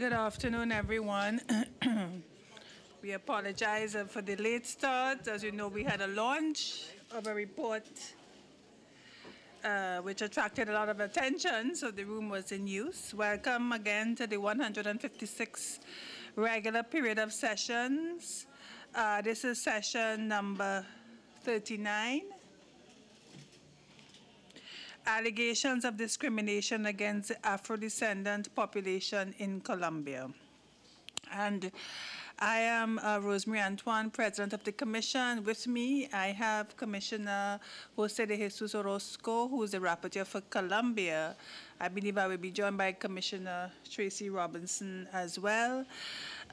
Good afternoon, everyone. we apologize for the late start. As you know, we had a launch of a report uh, which attracted a lot of attention, so the room was in use. Welcome again to the 156th regular period of sessions. Uh, this is session number 39 allegations of discrimination against the Afro-descendant population in Colombia. And I am uh, Rosemary Antoine, President of the Commission. With me, I have Commissioner Jose de Jesus Orozco, who is the Rapporteur for Colombia. I believe I will be joined by Commissioner Tracy Robinson as well.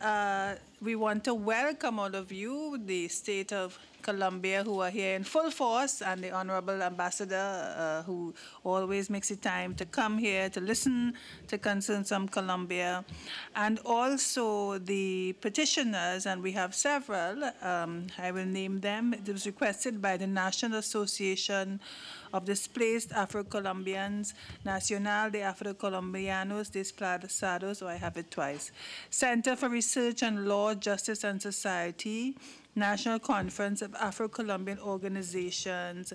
Uh, we want to welcome all of you, the state of Colombia who are here in full force, and the Honorable Ambassador, uh, who always makes it time to come here to listen to concerns from Colombia, and also the petitioners, and we have several. Um, I will name them. It was requested by the National Association of Displaced Afro-Colombians, Nacional de Afro-Colombianos Desplazados, or oh, I have it twice, Center for Research and Law, Justice, and Society, National Conference of Afro-Colombian Organizations,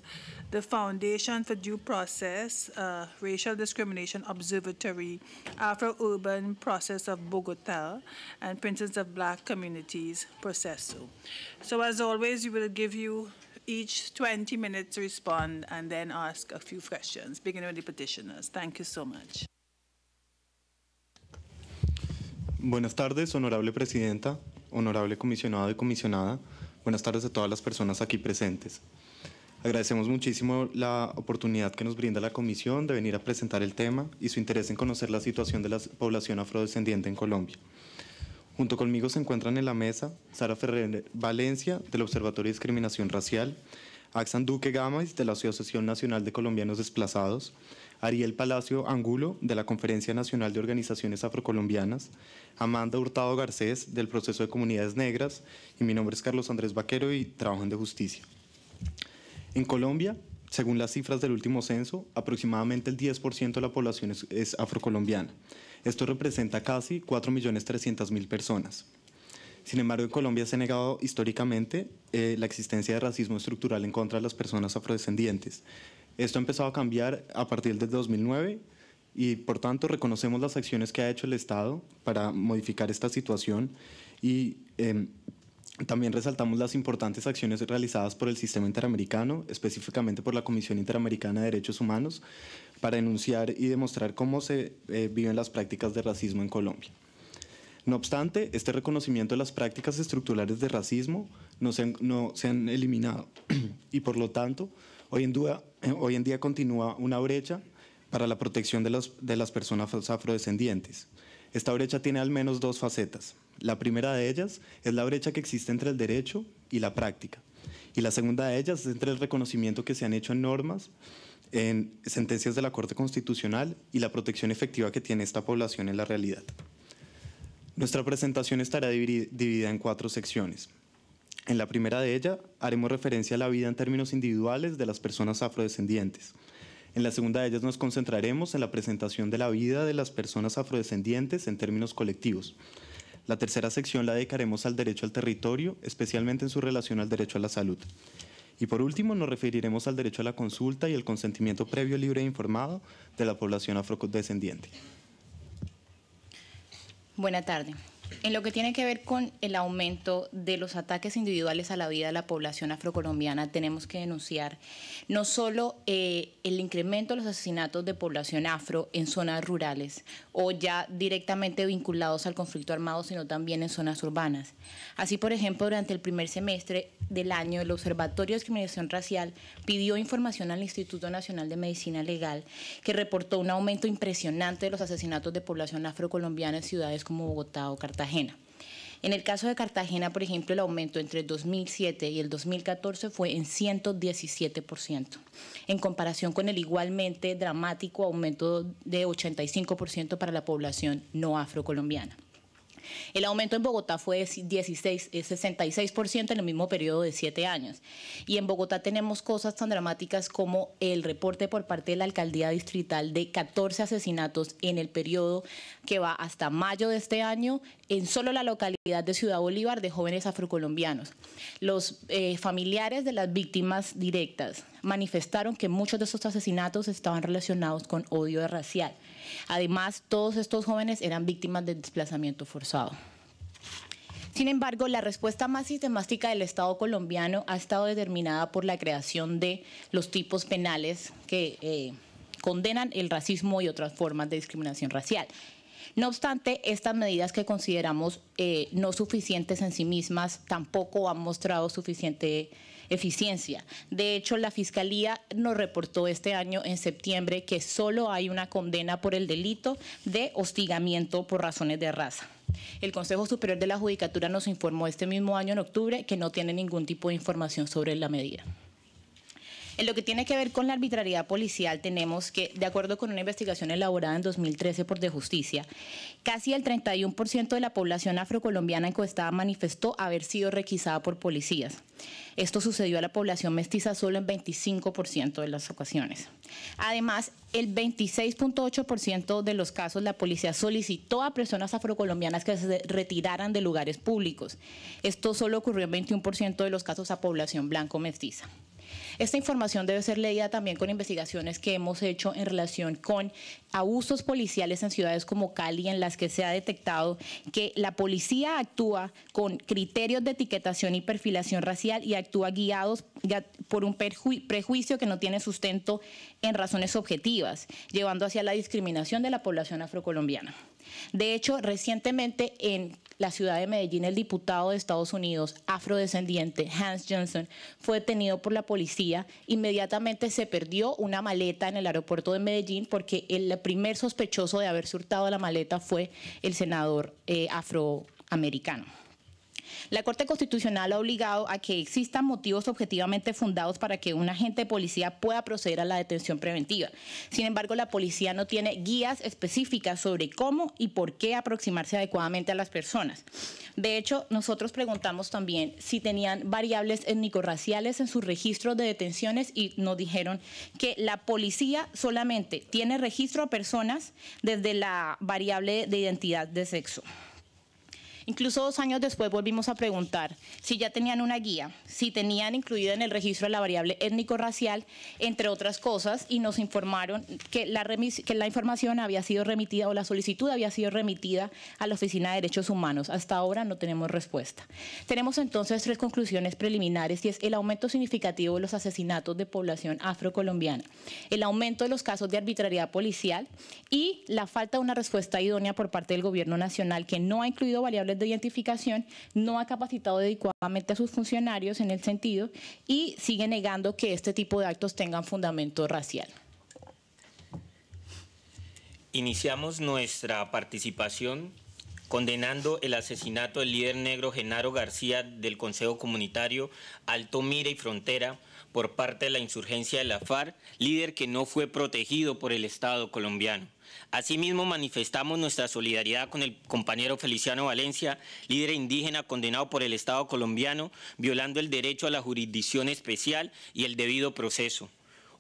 the Foundation for Due Process, uh, Racial Discrimination Observatory, Afro-Urban Process of Bogota, and Princess of Black Communities, Proceso. So as always, we will give you each 20 minutes to respond and then ask a few questions, beginning with the petitioners. Thank you so much. Buenas tardes, honorable presidenta. honorable comisionado y comisionada, buenas tardes a todas las personas aquí presentes. Agradecemos muchísimo la oportunidad que nos brinda la comisión de venir a presentar el tema y su interés en conocer la situación de la población afrodescendiente en Colombia. Junto conmigo se encuentran en la mesa Sara Ferrer Valencia, del Observatorio de Discriminación Racial, Axan Duque Gámez, de la Asociación Nacional de Colombianos Desplazados, Ariel Palacio Angulo, de la Conferencia Nacional de Organizaciones Afrocolombianas, Amanda Hurtado Garcés, del Proceso de Comunidades Negras, y mi nombre es Carlos Andrés Vaquero y trabajo en De Justicia. En Colombia, según las cifras del último censo, aproximadamente el 10% de la población es, afrocolombiana. Esto representa casi 4.300.000 personas. Sin embargo, en Colombia se ha negado históricamente eh, la existencia de racismo estructural en contra de las personas afrodescendientes, esto ha empezado a cambiar a partir del 2009 y por tanto reconocemos las acciones que ha hecho el Estado para modificar esta situación y em, también resaltamos las importantes acciones realizadas por el sistema interamericano, específicamente por la Comisión Interamericana de Derechos Humanos, para denunciar y demostrar cómo se eh, viven las prácticas de racismo en Colombia. No obstante, este reconocimiento de las prácticas estructurales de racismo no se han eliminado y por lo tanto eh, hoy en día, continúa una brecha para la protección de, de las personas afrodescendientes. Esta brecha tiene al menos dos facetas. La primera de ellas es la brecha que existe entre el derecho y la práctica. Y la segunda de ellas es entre el reconocimiento que se han hecho en normas, en sentencias de la Corte Constitucional y la protección efectiva que tiene esta población en la realidad. Nuestra presentación estará dividida en cuatro secciones. En la primera de ellas haremos referencia a la vida en términos individuales de las personas afrodescendientes. En la segunda de ellas nos concentraremos en la presentación de la vida de las personas afrodescendientes en términos colectivos. La tercera sección la dedicaremos al derecho al territorio, especialmente en su relación al derecho a la salud. Y por último nos referiremos al derecho a la consulta y el consentimiento previo, libre e informado de la población afrodescendiente. Buenas tarde. En lo que tiene que ver con el aumento de los ataques individuales a la vida de la población afrocolombiana, tenemos que denunciar no solo eh, el incremento de los asesinatos de población afro en zonas rurales o ya directamente vinculados al conflicto armado, sino también en zonas urbanas. Así, por ejemplo, durante el primer semestre del año, el Observatorio de Discriminación Racial pidió información al Instituto Nacional de Medicina Legal, que reportó un aumento impresionante de los asesinatos de población afrocolombiana en ciudades como Bogotá o Cartagena. En el caso de Cartagena, por ejemplo, el aumento entre el 2007 y el 2014 fue en 117%, en comparación con el igualmente dramático aumento de 85% para la población no afrocolombiana. El aumento en Bogotá fue de 16, 66% eh, en el mismo periodo de siete años. Y en Bogotá tenemos cosas tan dramáticas como el reporte por parte de la alcaldía distrital de 14 asesinatos en el periodo que va hasta mayo de este año en solo la localidad de Ciudad Bolívar de jóvenes afrocolombianos. Los eh, familiares de las víctimas directas manifestaron que muchos de esos asesinatos estaban relacionados con odio racial. Además, todos estos jóvenes eran víctimas de desplazamiento forzado. Sin embargo, la respuesta más sistemática del Estado colombiano ha estado determinada por la creación de los tipos penales que eh, condenan el racismo y otras formas de discriminación racial. No obstante, estas medidas que consideramos eh, no suficientes en sí mismas tampoco han mostrado suficiente eficiencia. De hecho, la Fiscalía nos reportó este año en septiembre que solo hay una condena por el delito de hostigamiento por razones de raza. El Consejo Superior de la Judicatura nos informó este mismo año, en octubre, que no tiene ningún tipo de información sobre la medida. En lo que tiene que ver con la arbitrariedad policial, tenemos que, de acuerdo con una investigación elaborada en 2013 por De Justicia, casi el 31% de la población afrocolombiana encuestada manifestó haber sido requisada por policías. Esto sucedió a la población mestiza solo en 25% de las ocasiones. Además, el 26.8% de los casos la policía solicitó a personas afrocolombianas que se retiraran de lugares públicos. Esto solo ocurrió en 21% de los casos a población blanco mestiza. Esta información debe ser leída también con investigaciones que hemos hecho en relación con abusos policiales en ciudades como Cali, en las que se ha detectado que la policía actúa con criterios de etiquetación y perfilación racial y actúa guiados por un prejuicio que no tiene sustento en razones objetivas, llevando hacia la discriminación de la población afrocolombiana. De hecho, recientemente en la ciudad de Medellín, el diputado de Estados Unidos, afrodescendiente, Hans Johnson, fue detenido por la policía. Inmediatamente se perdió una maleta en el aeropuerto de Medellín porque el primer sospechoso de haber hurtado la maleta fue el senador eh, afroamericano. La Corte Constitucional ha obligado a que existan motivos objetivamente fundados para que un agente de policía pueda proceder a la detención preventiva. Sin embargo, la policía no tiene guías específicas sobre cómo y por qué aproximarse adecuadamente a las personas. De hecho, nosotros preguntamos también si tenían variables étnico-raciales en sus registros de detenciones y nos dijeron que la policía solamente tiene registro a personas desde la variable de identidad de sexo. Incluso dos años después volvimos a preguntar si ya tenían una guía, si tenían incluida en el registro la variable étnico-racial, entre otras cosas, y nos informaron que la, información había sido remitida o la solicitud había sido remitida a la Oficina de Derechos Humanos. Hasta ahora no tenemos respuesta. Tenemos entonces tres conclusiones preliminares y es el aumento significativo de los asesinatos de población afrocolombiana, el aumento de los casos de arbitrariedad policial y la falta de una respuesta idónea por parte del gobierno nacional que no ha incluido variables de identificación, no ha capacitado adecuadamente a sus funcionarios en el sentido y sigue negando que este tipo de actos tengan fundamento racial. Iniciamos nuestra participación condenando el asesinato del líder negro Genaro García del Consejo Comunitario Alto Mira y Frontera por parte de la insurgencia de la FARC, líder que no fue protegido por el Estado colombiano. Asimismo, manifestamos nuestra solidaridad con el compañero Feliciano Valencia, líder indígena condenado por el Estado colombiano, violando el derecho a la jurisdicción especial y el debido proceso.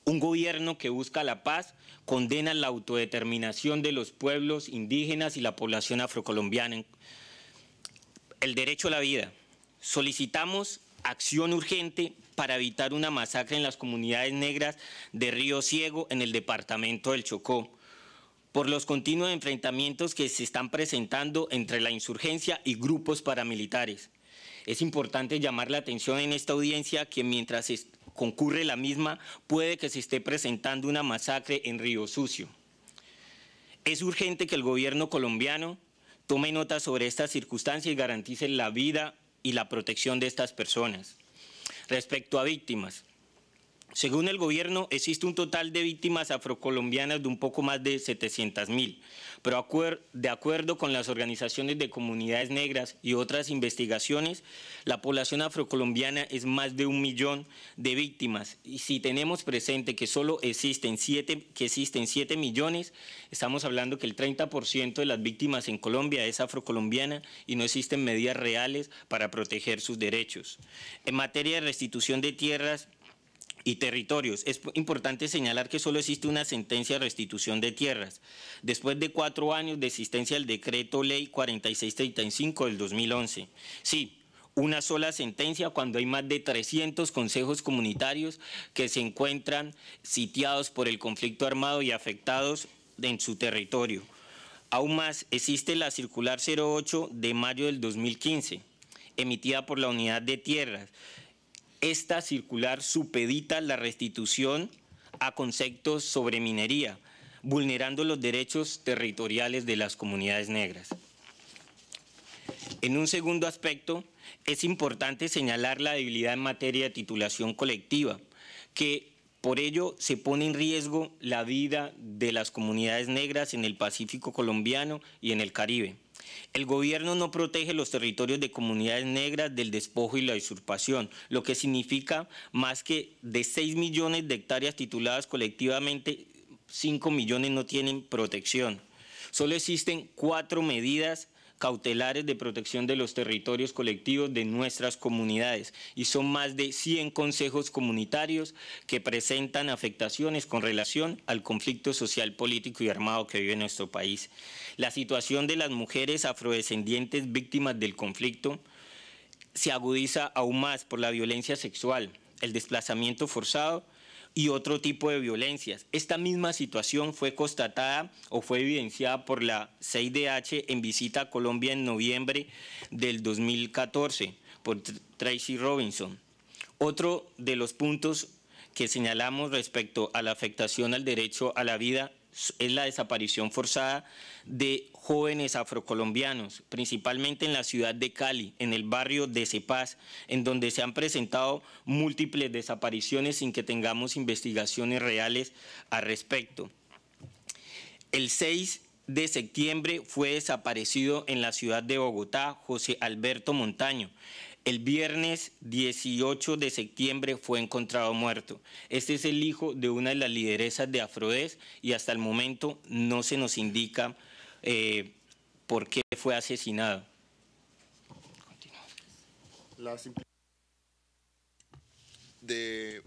Un gobierno que busca la paz condena la autodeterminación de los pueblos indígenas y la población afrocolombiana. El derecho a la vida. Solicitamos acción urgente para evitar una masacre en las comunidades negras de Río Ciego, en el departamento del Chocó por los continuos enfrentamientos que se están presentando entre la insurgencia y grupos paramilitares. Es importante llamar la atención en esta audiencia que mientras concurre la misma puede que se esté presentando una masacre en Río Sucio. Es urgente que el gobierno colombiano tome nota sobre estas circunstancias y garantice la vida y la protección de estas personas respecto a víctimas. Según el gobierno, existe un total de víctimas afrocolombianas de un poco más de 700 mil, pero de acuerdo con las organizaciones de comunidades negras y otras investigaciones, la población afrocolombiana es más de un millón de víctimas. Y si tenemos presente que solo existen siete que existen 7 millones, estamos hablando que el 30% de las víctimas en Colombia es afrocolombiana y no existen medidas reales para proteger sus derechos. En materia de restitución de tierras, y territorios. Es importante señalar que solo existe una sentencia de restitución de tierras, después de cuatro años de existencia del decreto ley 4635 del 2011. Sí, una sola sentencia cuando hay más de 300 consejos comunitarios que se encuentran sitiados por el conflicto armado y afectados en su territorio. Aún más, existe la circular 08 de mayo del 2015, emitida por la Unidad de Tierras, esta circular supedita la restitución a conceptos sobre minería, vulnerando los derechos territoriales de las comunidades negras. En un segundo aspecto, es importante señalar la debilidad en materia de titulación colectiva, que por ello se pone en riesgo la vida de las comunidades negras en el Pacífico colombiano y en el Caribe. El gobierno no protege los territorios de comunidades negras del despojo y la usurpación, lo que significa más que de 6 millones de hectáreas tituladas colectivamente, 5 millones no tienen protección. Solo existen cuatro medidas cautelares de protección de los territorios colectivos de nuestras comunidades y son más de 100 consejos comunitarios que presentan afectaciones con relación al conflicto social, político y armado que vive nuestro país. La situación de las mujeres afrodescendientes víctimas del conflicto se agudiza aún más por la violencia sexual, el desplazamiento forzado y otro tipo de violencias. Esta misma situación fue constatada o fue evidenciada por la CIDH en visita a Colombia en noviembre del 2014 por Tracy Robinson. Otro de los puntos que señalamos respecto a la afectación al derecho a la vida es la desaparición forzada de jóvenes afrocolombianos, principalmente en la ciudad de Cali, en el barrio de Cepaz, en donde se han presentado múltiples desapariciones sin que tengamos investigaciones reales al respecto. El 6 de septiembre fue desaparecido en la ciudad de Bogotá José Alberto Montaño. El viernes 18 de septiembre fue encontrado muerto. Este es el hijo de una de las lideresas de Afrodes y hasta el momento no se nos indica eh, por qué fue asesinado. de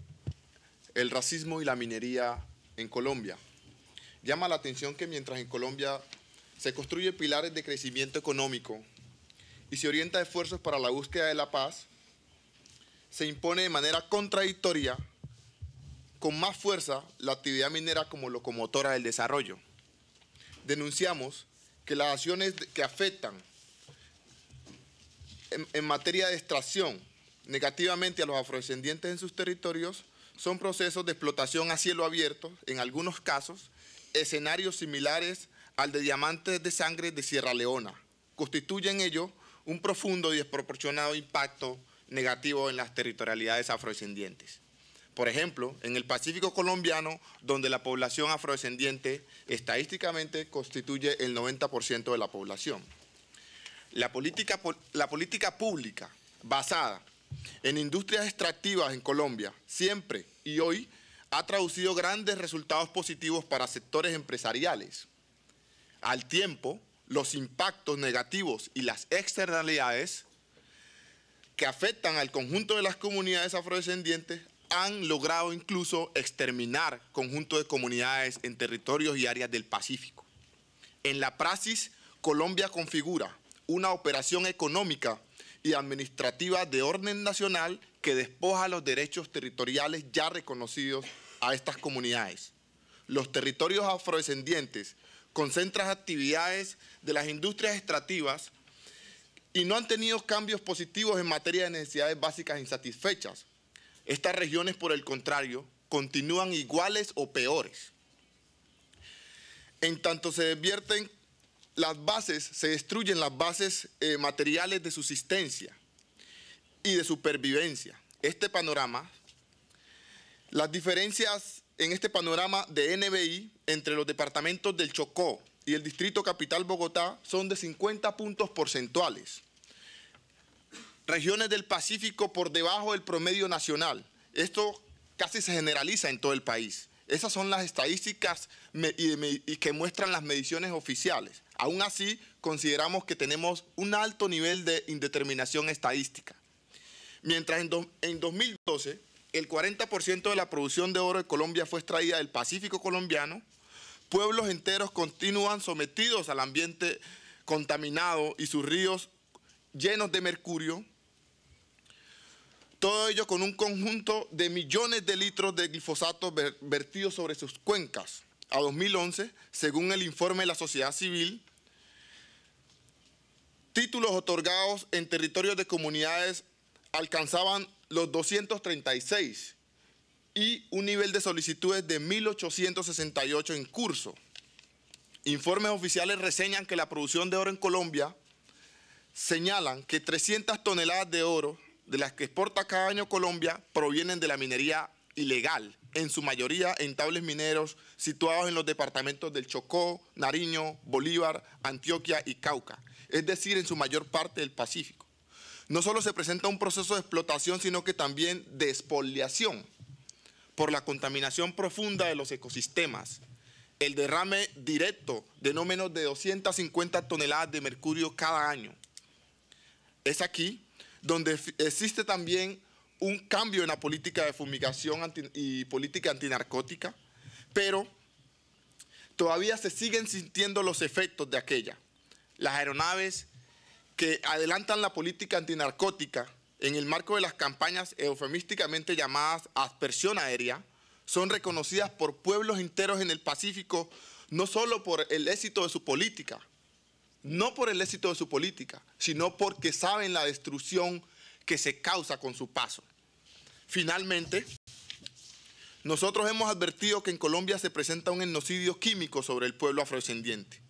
el racismo y la minería en Colombia. Llama la atención que mientras en Colombia se construyen pilares de crecimiento económico, y se orienta esfuerzos para la búsqueda de la paz, se impone de manera contradictoria con más fuerza la actividad minera como locomotora del desarrollo. Denunciamos que las acciones que afectan en, en materia de extracción negativamente a los afrodescendientes en sus territorios son procesos de explotación a cielo abierto, en algunos casos, escenarios similares al de diamantes de sangre de Sierra Leona. Constituyen ello un profundo y desproporcionado impacto negativo en las territorialidades afrodescendientes. Por ejemplo, en el Pacífico colombiano, donde la población afrodescendiente estadísticamente constituye el 90% de la población. La política, la política pública basada en industrias extractivas en Colombia, siempre y hoy, ha traducido grandes resultados positivos para sectores empresariales, al tiempo los impactos negativos y las externalidades que afectan al conjunto de las comunidades afrodescendientes han logrado incluso exterminar conjunto de comunidades en territorios y áreas del Pacífico. En la praxis, Colombia configura una operación económica y administrativa de orden nacional que despoja los derechos territoriales ya reconocidos a estas comunidades. Los territorios afrodescendientes concentras actividades de las industrias extractivas y no han tenido cambios positivos en materia de necesidades básicas insatisfechas. Estas regiones, por el contrario, continúan iguales o peores. En tanto se desvierten las bases, se destruyen las bases eh, materiales de subsistencia y de supervivencia. Este panorama, las diferencias en este panorama de NBI entre los departamentos del Chocó y el Distrito Capital Bogotá son de 50 puntos porcentuales. Regiones del Pacífico por debajo del promedio nacional. Esto casi se generaliza en todo el país. Esas son las estadísticas y que muestran las mediciones oficiales. Aún así, consideramos que tenemos un alto nivel de indeterminación estadística. Mientras en, 2012 el 40% de la producción de oro de Colombia fue extraída del Pacífico colombiano, pueblos enteros continúan sometidos al ambiente contaminado y sus ríos llenos de mercurio, todo ello con un conjunto de millones de litros de glifosato vertidos sobre sus cuencas. A 2011, según el informe de la sociedad civil, títulos otorgados en territorios de comunidades alcanzaban los 236 y un nivel de solicitudes de 1.868 en curso. Informes oficiales reseñan que la producción de oro en Colombia señalan que 300 toneladas de oro de las que exporta cada año Colombia provienen de la minería ilegal, en su mayoría en tables mineros situados en los departamentos del Chocó, Nariño, Bolívar, Antioquia y Cauca, es decir, en su mayor parte del Pacífico no solo se presenta un proceso de explotación, sino que también de expoliación por la contaminación profunda de los ecosistemas, el derrame directo de no menos de 250 toneladas de mercurio cada año. Es aquí donde existe también un cambio en la política de fumigación y política antinarcótica, pero todavía se siguen sintiendo los efectos de aquella. Las aeronaves que adelantan la política antinarcótica en el marco de las campañas eufemísticamente llamadas aspersión aérea, son reconocidas por pueblos enteros en el Pacífico, no solo por el éxito de su política, no por el éxito de su política, sino porque saben la destrucción que se causa con su paso. Finalmente, nosotros hemos advertido que en Colombia se presenta un genocidio químico sobre el pueblo afrodescendiente.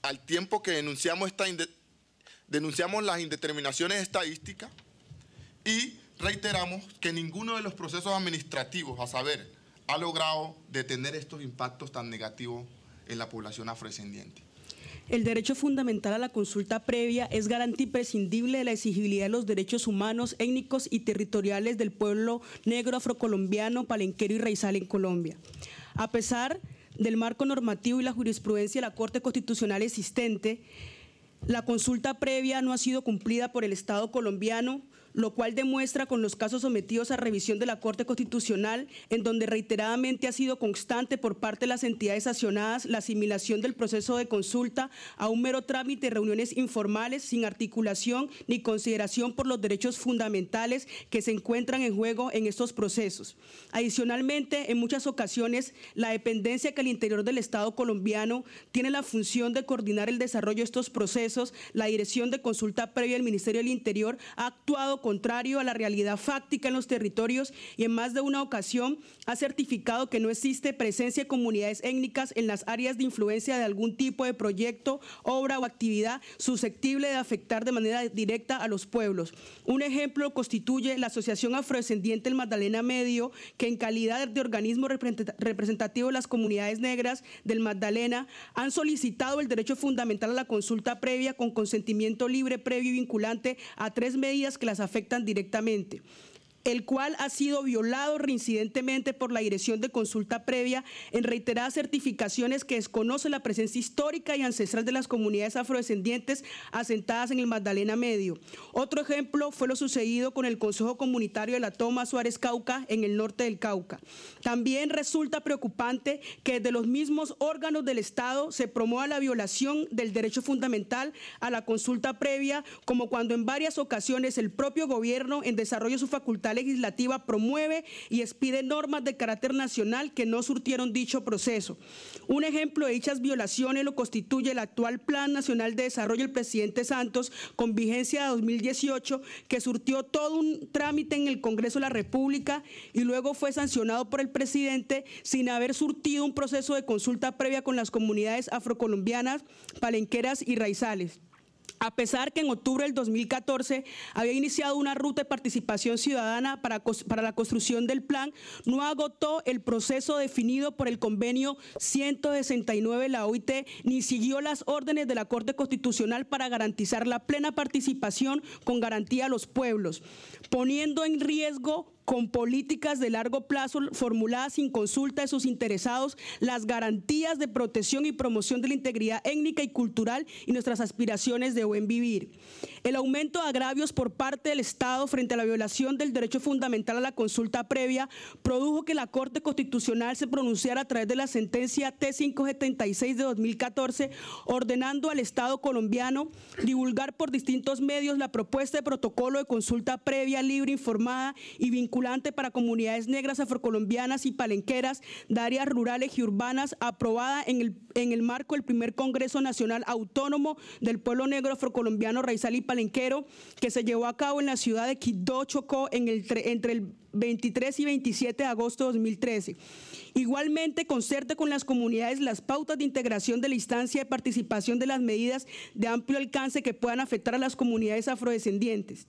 Al tiempo que denunciamos esta denunciamos las indeterminaciones estadísticas y reiteramos que ninguno de los procesos administrativos, a saber, ha logrado detener estos impactos tan negativos en la población afrodescendiente. El derecho fundamental a la consulta previa es garantía imprescindible de la exigibilidad de los derechos humanos, étnicos y territoriales del pueblo negro, afrocolombiano, palenquero y raizal en Colombia. A pesar del marco normativo y la jurisprudencia de la Corte Constitucional existente, la consulta previa no ha sido cumplida por el Estado colombiano lo cual demuestra con los casos sometidos a revisión de la Corte Constitucional, en donde reiteradamente ha sido constante por parte de las entidades accionadas la asimilación del proceso de consulta a un mero trámite de reuniones informales sin articulación ni consideración por los derechos fundamentales que se encuentran en juego en estos procesos. Adicionalmente, en muchas ocasiones, la dependencia que el interior del Estado colombiano tiene la función de coordinar el desarrollo de estos procesos, la dirección de consulta previa del Ministerio del Interior ha actuado contrario a la realidad fáctica en los territorios y en más de una ocasión ha certificado que no existe presencia de comunidades étnicas en las áreas de influencia de algún tipo de proyecto, obra o actividad susceptible de afectar de manera directa a los pueblos. Un ejemplo constituye la Asociación Afrodescendiente del Magdalena Medio, que en calidad de organismo representativo de las comunidades negras del Magdalena han solicitado el derecho fundamental a la consulta previa con consentimiento libre, previo y vinculante a tres medidas que las afectan afectan directamente el cual ha sido violado reincidentemente por la dirección de consulta previa en reiteradas certificaciones que desconoce la presencia histórica y ancestral de las comunidades afrodescendientes asentadas en el Magdalena Medio. Otro ejemplo fue lo sucedido con el Consejo Comunitario de la Toma Suárez Cauca en el norte del Cauca. También resulta preocupante que desde los mismos órganos del Estado se promueva la violación del derecho fundamental a la consulta previa, como cuando en varias ocasiones el propio gobierno, en desarrollo de su facultad Legislativa promueve y expide normas de carácter nacional que no surtieron dicho proceso. Un ejemplo de dichas violaciones lo constituye el actual Plan Nacional de Desarrollo del presidente Santos con vigencia de 2018 que surtió todo un trámite en el Congreso de la República y luego fue sancionado por el presidente sin haber surtido un proceso de consulta previa con las comunidades afrocolombianas, palenqueras y raizales a pesar que en octubre del 2014 había iniciado una ruta de participación ciudadana para, para, la construcción del plan, no agotó el proceso definido por el convenio 169 de la OIT, ni siguió las órdenes de la Corte Constitucional para garantizar la plena participación con garantía a los pueblos, poniendo en riesgo con políticas de largo plazo formuladas sin consulta de sus interesados, las garantías de protección y promoción de la integridad étnica y cultural y nuestras aspiraciones de buen vivir. El aumento de agravios por parte del Estado frente a la violación del derecho fundamental a la consulta previa produjo que la Corte Constitucional se pronunciara a través de la sentencia T576 de 2014, ordenando al Estado colombiano divulgar por distintos medios la propuesta de protocolo de consulta previa, libre, informada y vinculada para comunidades negras, afrocolombianas y palenqueras de áreas rurales y urbanas, aprobada en el, marco del primer Congreso Nacional Autónomo del Pueblo Negro Afrocolombiano Raizal y Palenquero, que se llevó a cabo en la ciudad de Quidó, Chocó, entre el 23 y 27 de agosto de 2013. Igualmente, concerte con las comunidades las pautas de integración de la instancia de participación de las medidas de amplio alcance que puedan afectar a las comunidades afrodescendientes.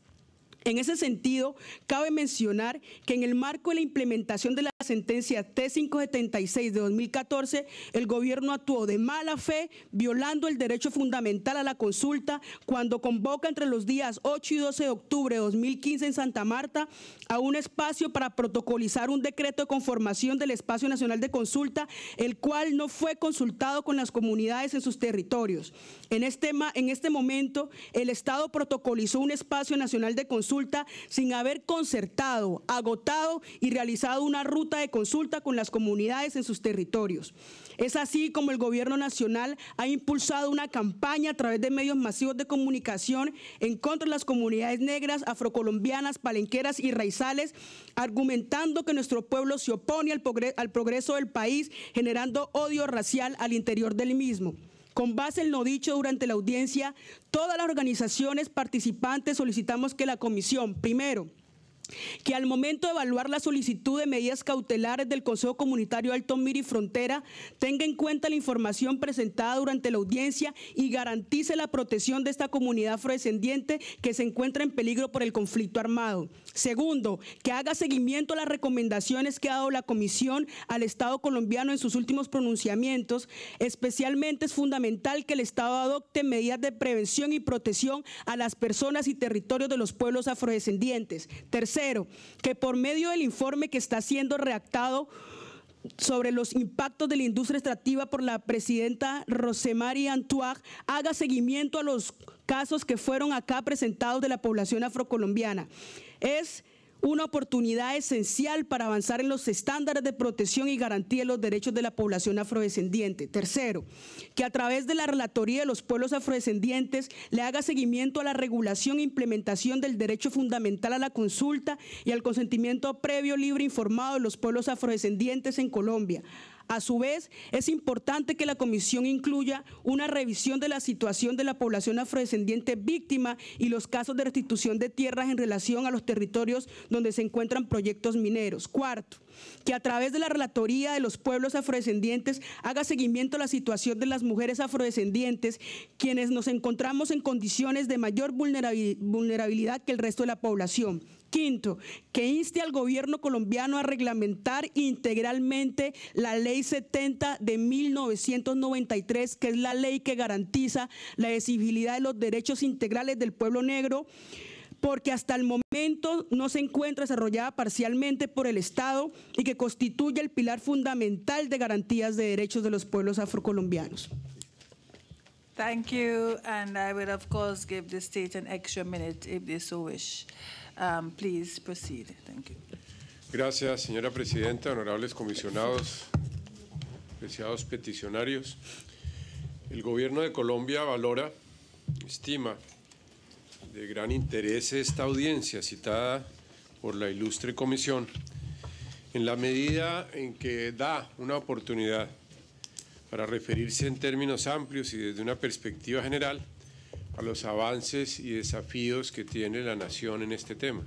En ese sentido, cabe mencionar que en el marco de la implementación de la sentencia T576 de 2014, el gobierno actuó de mala fe, violando el derecho fundamental a la consulta, cuando convoca entre los días 8 y 12 de octubre de 2015 en Santa Marta a un espacio para protocolizar un decreto de conformación del Espacio Nacional de Consulta, el cual no fue consultado con las comunidades en sus territorios. En este, en este momento, el Estado protocolizó un espacio nacional de consulta sin haber concertado, agotado y realizado una ruta de consulta con las comunidades en sus territorios. Es así como el gobierno nacional ha impulsado una campaña a través de medios masivos de comunicación en contra de las comunidades negras, afrocolombianas, palenqueras y raizales, argumentando que nuestro pueblo se opone al, progreso del país, generando odio racial al interior del mismo. Con base en lo dicho durante la audiencia, todas las organizaciones participantes solicitamos que la comisión, primero, que al momento de evaluar la solicitud de medidas cautelares del Consejo Comunitario Alto y Frontera tenga en cuenta la información presentada durante la audiencia y garantice la protección de esta comunidad afrodescendiente que se encuentra en peligro por el conflicto armado. Segundo, que haga seguimiento a las recomendaciones que ha dado la Comisión al Estado colombiano en sus últimos pronunciamientos. Especialmente es fundamental que el Estado adopte medidas de prevención y protección a las personas y territorios de los pueblos afrodescendientes que por medio del informe que está siendo redactado sobre los impactos de la industria extractiva por la presidenta Rosemary Antoine haga seguimiento a los casos que fueron acá presentados de la población afrocolombiana. Es una oportunidad esencial para avanzar en los estándares de protección y garantía de los derechos de la población afrodescendiente. Tercero, que a través de la Relatoría de los Pueblos Afrodescendientes le haga seguimiento a la regulación e implementación del derecho fundamental a la consulta y al consentimiento previo, libre, informado de los pueblos afrodescendientes en Colombia a su vez, es importante que la comisión incluya una revisión de la situación de la población afrodescendiente víctima y los casos de restitución de tierras en relación a los territorios donde se encuentran proyectos mineros. Cuarto, que a través de la Relatoría de los Pueblos Afrodescendientes haga seguimiento a la situación de las mujeres afrodescendientes, quienes nos encontramos en condiciones de mayor vulnerabilidad que el resto de la población. Quinto, que inste al gobierno colombiano a reglamentar integralmente la ley 70 de 1993, que es la ley que garantiza la visibilidad de los derechos integrales del pueblo negro porque hasta el momento no se encuentra desarrollada parcialmente por el Estado y que constituye el pilar fundamental de garantías de derechos de los pueblos afrocolombianos. Thank you, and I will of course give the state an extra minute if they so wish. Um, Gracias, señora presidenta, honorables comisionados, apreciados peticionarios. El gobierno de Colombia valora, estima de gran interés esta audiencia citada por la ilustre comisión, en la medida en que da una oportunidad para referirse en términos amplios y desde una perspectiva general a los avances y desafíos que tiene la nación en este tema.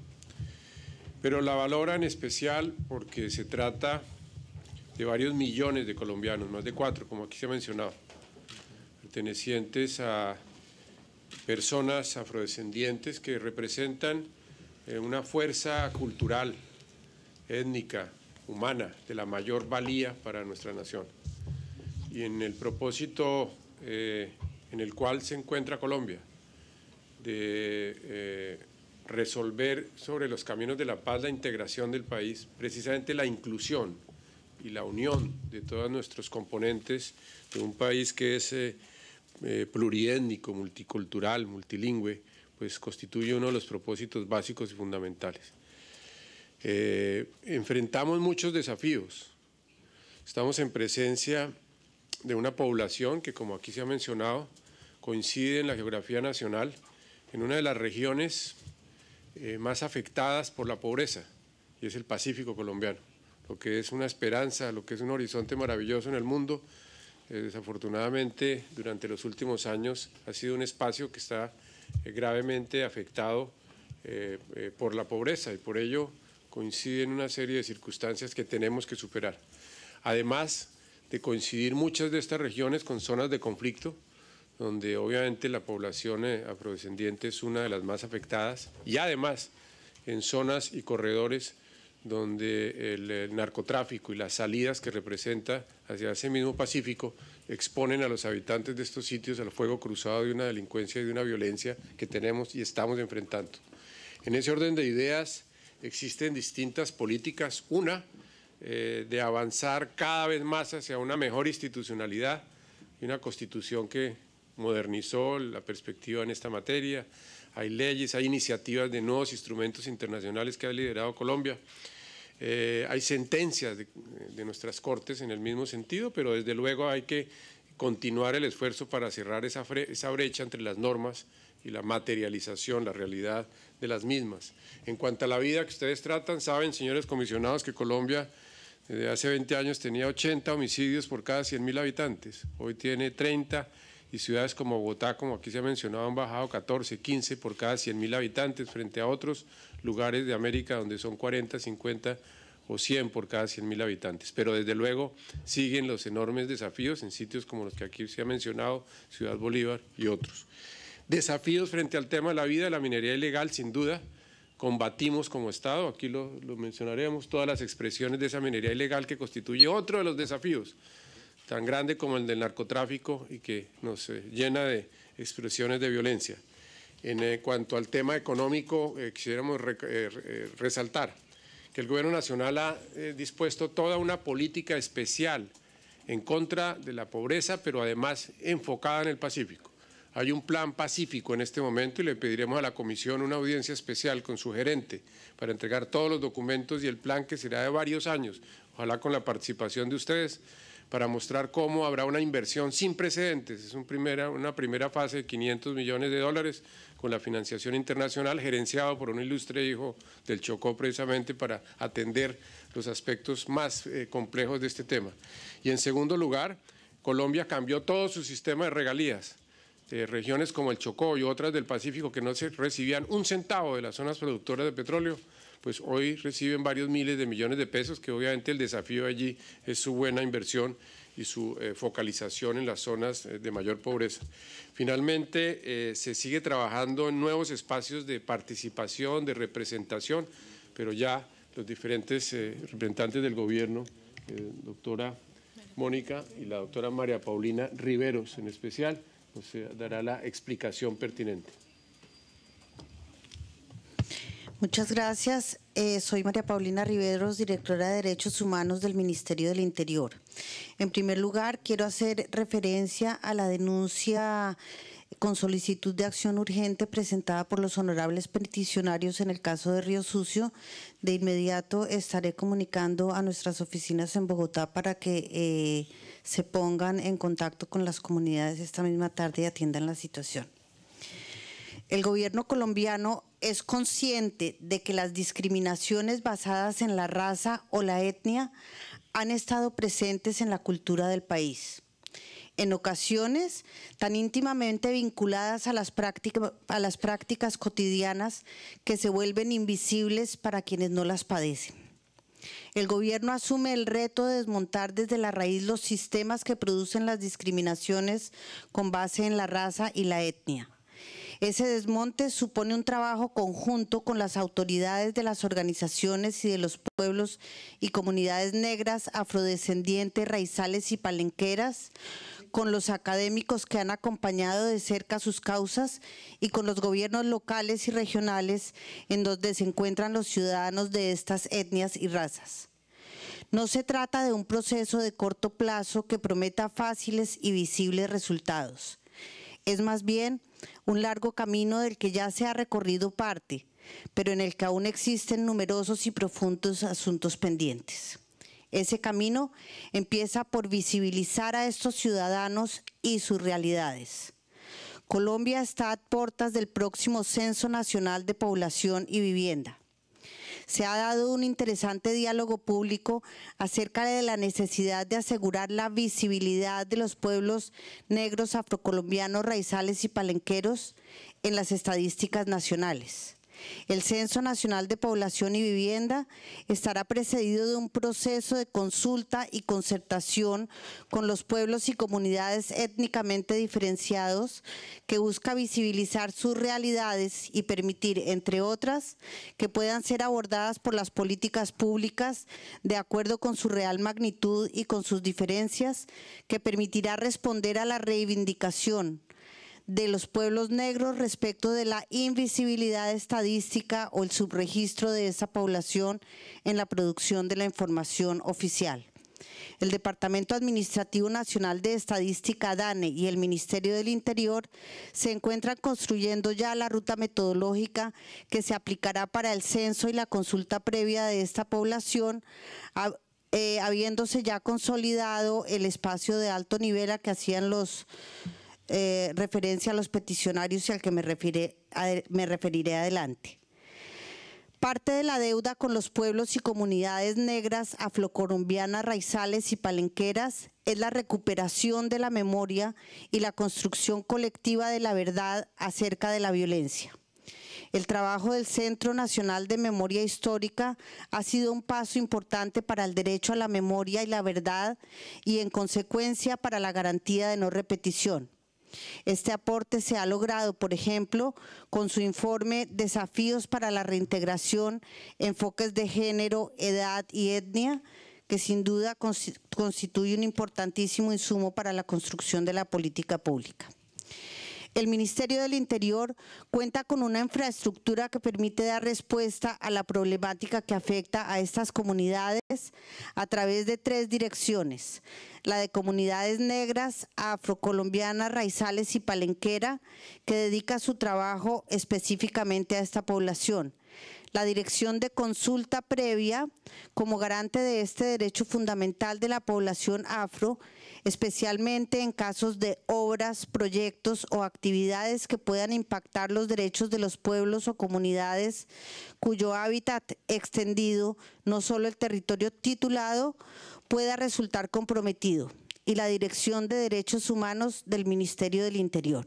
Pero la valora en especial porque se trata de varios millones de colombianos, más de cuatro, como aquí se ha mencionado, pertenecientes a personas afrodescendientes que representan eh, una fuerza cultural, étnica, humana, de la mayor valía para nuestra nación. Y en el propósito eh, en el cual se encuentra Colombia, de eh, resolver sobre los caminos de la paz la integración del país, precisamente la inclusión y la unión de todos nuestros componentes de un país que es eh, pluriétnico, multicultural, multilingüe, pues constituye uno de los propósitos básicos y fundamentales. Eh, enfrentamos muchos desafíos. Estamos en presencia de una población que, como aquí se ha mencionado, coincide en la geografía nacional en una de las regiones eh, más afectadas por la pobreza, y es el Pacífico colombiano, lo que es una esperanza, lo que es un horizonte maravilloso en el mundo, eh, desafortunadamente durante los últimos años ha sido un espacio que está eh, gravemente afectado eh, por la pobreza y por ello coincide en una serie de circunstancias que tenemos que superar. Además de coincidir muchas de estas regiones con zonas de conflicto, donde obviamente la población afrodescendiente es una de las más afectadas, y además en zonas y corredores donde el, eh, narcotráfico y las salidas que representa hacia ese mismo Pacífico exponen a los habitantes de estos sitios al fuego cruzado de una delincuencia y de una violencia que tenemos y estamos enfrentando. En ese orden de ideas existen distintas políticas. Una, eh, de avanzar cada vez más hacia una mejor institucionalidad y una constitución que modernizó la perspectiva en esta materia. Hay leyes, hay iniciativas de nuevos instrumentos internacionales que ha liderado Colombia. Eh, hay sentencias de, nuestras cortes en el mismo sentido, pero desde luego hay que continuar el esfuerzo para cerrar esa, brecha entre las normas y la materialización, la realidad de las mismas. En cuanto a la vida que ustedes tratan, saben, señores comisionados, que Colombia desde eh, hace 20 años tenía 80 homicidios por cada 100.000 habitantes, hoy tiene 30 y ciudades como Bogotá, como aquí se ha mencionado, han bajado 14, 15 por cada 100 mil habitantes frente a otros lugares de América donde son 40, 50 o 100 por cada 100 mil habitantes. Pero desde luego siguen los enormes desafíos en sitios como los que aquí se ha mencionado, Ciudad Bolívar y otros. Desafíos frente al tema de la vida, la minería ilegal, sin duda. Combatimos como Estado, aquí lo, lo mencionaremos, todas las expresiones de esa minería ilegal que constituye otro de los desafíos tan grande como el del narcotráfico y que nos eh, llena de expresiones de violencia. En eh, cuanto al tema económico, eh, quisiéramos resaltar que el Gobierno Nacional ha dispuesto toda una política especial en contra de la pobreza, pero además enfocada en el Pacífico. Hay un plan pacífico en este momento y le pediremos a la Comisión una audiencia especial con su gerente para entregar todos los documentos y el plan que será de varios años, ojalá con la participación de ustedes, para mostrar cómo habrá una inversión sin precedentes. Es una primera fase de 500 millones de dólares con la financiación internacional, gerenciada por un ilustre hijo del Chocó precisamente para atender los aspectos más eh, complejos de este tema. Y en segundo lugar, Colombia cambió todo su sistema de regalías. Eh, regiones como el Chocó y otras del Pacífico que no recibían un centavo de las zonas productoras de petróleo, pues hoy reciben varios miles de millones de pesos, que obviamente el desafío allí es su buena inversión y su eh, focalización en las zonas eh, de mayor pobreza. Finalmente, eh, se sigue trabajando en nuevos espacios de participación, de representación, pero ya los diferentes representantes del gobierno, doctora Mónica y la doctora María Paulina Riveros en especial, nos pues, dará la explicación pertinente. Muchas gracias. Eh, soy María Paulina Riveros, directora de Derechos Humanos del Ministerio del Interior. En primer lugar, quiero hacer referencia a la denuncia con solicitud de acción urgente presentada por los honorables peticionarios en el caso de Río Sucio. De inmediato estaré comunicando a nuestras oficinas en Bogotá para que eh, se pongan en contacto con las comunidades esta misma tarde y atiendan la situación el gobierno colombiano es consciente de que las discriminaciones basadas en la raza o la etnia han estado presentes en la cultura del país, en ocasiones tan íntimamente vinculadas a las, prácticas cotidianas que se vuelven invisibles para quienes no las padecen. El gobierno asume el reto de desmontar desde la raíz los sistemas que producen las discriminaciones con base en la raza y la etnia ese desmonte supone un trabajo conjunto con las autoridades de las organizaciones y de los pueblos y comunidades negras, afrodescendientes, raizales y palenqueras, con los académicos que han acompañado de cerca sus causas y con los gobiernos locales y regionales en donde se encuentran los ciudadanos de estas etnias y razas. No se trata de un proceso de corto plazo que prometa fáciles y visibles resultados. Es más bien un largo camino del que ya se ha recorrido parte, pero en el que aún existen numerosos y profundos asuntos pendientes. Ese camino empieza por visibilizar a estos ciudadanos y sus realidades. Colombia está a puertas del próximo Censo Nacional de Población y Vivienda se ha dado un interesante diálogo público acerca de la necesidad de asegurar la visibilidad de los pueblos negros, afrocolombianos, raizales y palenqueros en las estadísticas nacionales. El Censo Nacional de Población y Vivienda estará precedido de un proceso de consulta y concertación con los pueblos y comunidades étnicamente diferenciados que busca visibilizar sus realidades y permitir, entre otras, que puedan ser abordadas por las políticas públicas de acuerdo con su real magnitud y con sus diferencias, que permitirá responder a la reivindicación de los pueblos negros respecto de la invisibilidad estadística o el subregistro de esa población en la producción de la información oficial. El Departamento Administrativo Nacional de Estadística, DANE, y el Ministerio del Interior se encuentran construyendo ya la ruta metodológica que se aplicará para el censo y la consulta previa de esta población, eh, habiéndose ya consolidado el espacio de alto nivel a que hacían los eh, referencia a los peticionarios y al que me, me referiré adelante. Parte de la deuda con los pueblos y comunidades negras, afrocolombianas, raizales y palenqueras es la recuperación de la memoria y la construcción colectiva de la verdad acerca de la violencia. El trabajo del Centro Nacional de Memoria Histórica ha sido un paso importante para el derecho a la memoria y la verdad y en consecuencia para la garantía de no repetición. Este aporte se ha logrado, por ejemplo, con su informe Desafíos para la reintegración, enfoques de género, edad y etnia, que sin duda constituye un importantísimo insumo para la construcción de la política pública el Ministerio del Interior cuenta con una infraestructura que permite dar respuesta a la problemática que afecta a estas comunidades a través de tres direcciones, la de comunidades negras, afrocolombianas, raizales y palenquera, que dedica su trabajo específicamente a esta población la dirección de consulta previa como garante de este derecho fundamental de la población afro especialmente en casos de obras, proyectos o actividades que puedan impactar los derechos de los pueblos o comunidades cuyo hábitat extendido, no solo el territorio titulado, pueda resultar comprometido y la Dirección de Derechos Humanos del Ministerio del Interior.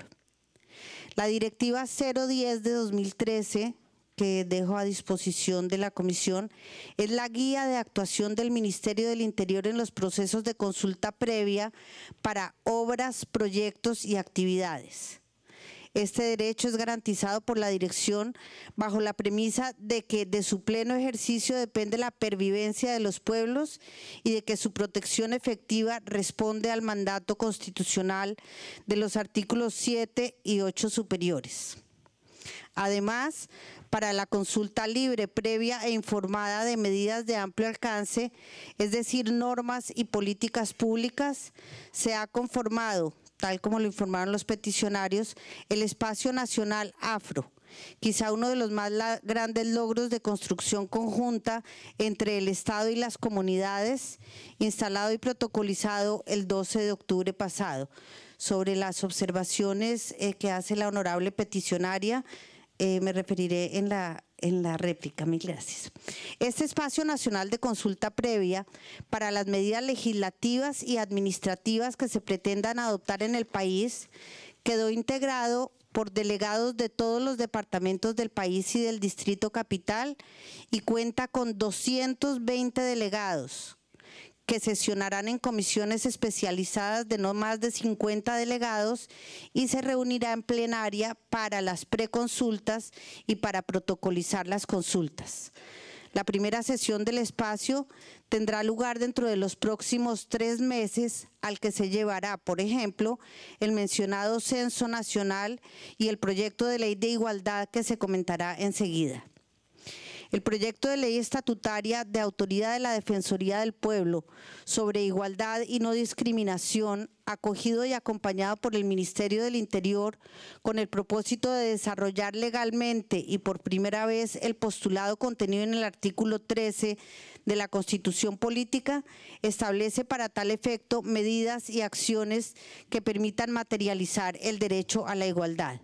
La Directiva 010 de 2013 que dejo a disposición de la comisión es la guía de actuación del Ministerio del Interior en los procesos de consulta previa para obras, proyectos y actividades. Este derecho es garantizado por la dirección bajo la premisa de que de su pleno ejercicio depende la pervivencia de los pueblos y de que su protección efectiva responde al mandato constitucional de los artículos 7 y 8 superiores. Además, para la consulta libre, previa e informada de medidas de amplio alcance, es decir, normas y políticas públicas, se ha conformado, tal como lo informaron los peticionarios, el Espacio Nacional Afro, quizá uno de los más grandes logros de construcción conjunta entre el Estado y las comunidades, instalado y protocolizado el 12 de octubre pasado. Sobre las observaciones eh, que hace la honorable peticionaria, eh, me referiré la, en la réplica. Mil gracias. Este espacio nacional de consulta previa para las medidas legislativas y administrativas que se pretendan adoptar en el país quedó integrado por delegados de todos los departamentos del país y del Distrito Capital y cuenta con 220 delegados que sesionarán en comisiones especializadas de no más de 50 delegados y se reunirá en plenaria para las preconsultas y para protocolizar las consultas. La primera sesión del espacio tendrá lugar dentro de los próximos tres meses, al que se llevará, por ejemplo, el mencionado Censo Nacional y el proyecto de Ley de Igualdad que se comentará enseguida. El proyecto de ley estatutaria de autoridad de la Defensoría del Pueblo sobre igualdad y no discriminación, acogido y acompañado por el Ministerio del Interior, con el propósito de desarrollar legalmente y por primera vez el postulado contenido en el artículo 13 de la Constitución Política, establece para tal efecto medidas y acciones que permitan materializar el derecho a la igualdad.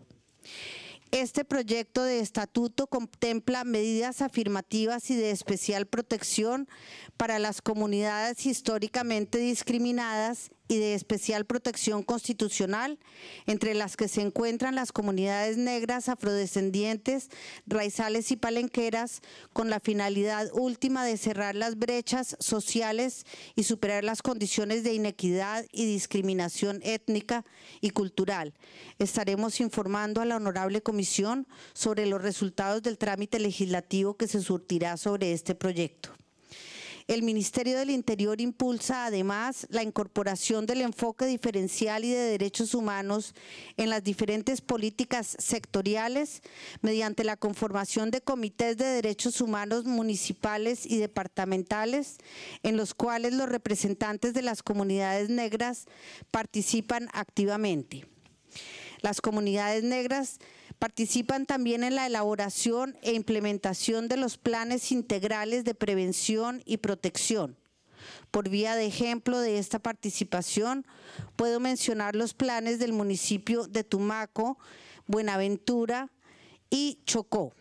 Este proyecto de estatuto contempla medidas afirmativas y de especial protección para las comunidades históricamente discriminadas y de especial protección constitucional, entre las que se encuentran las comunidades negras, afrodescendientes, raizales y palenqueras, con la finalidad última de cerrar las brechas sociales y superar las condiciones de inequidad y discriminación étnica y cultural. Estaremos informando a la Honorable Comisión sobre los resultados del trámite legislativo que se surtirá sobre este proyecto. El Ministerio del Interior impulsa además la incorporación del enfoque diferencial y de derechos humanos en las diferentes políticas sectoriales mediante la conformación de comités de derechos humanos municipales y departamentales en los cuales los representantes de las comunidades negras participan activamente. Las comunidades negras Participan también en la elaboración e implementación de los planes integrales de prevención y protección. Por vía de ejemplo de esta participación, puedo mencionar los planes del municipio de Tumaco, Buenaventura y Chocó.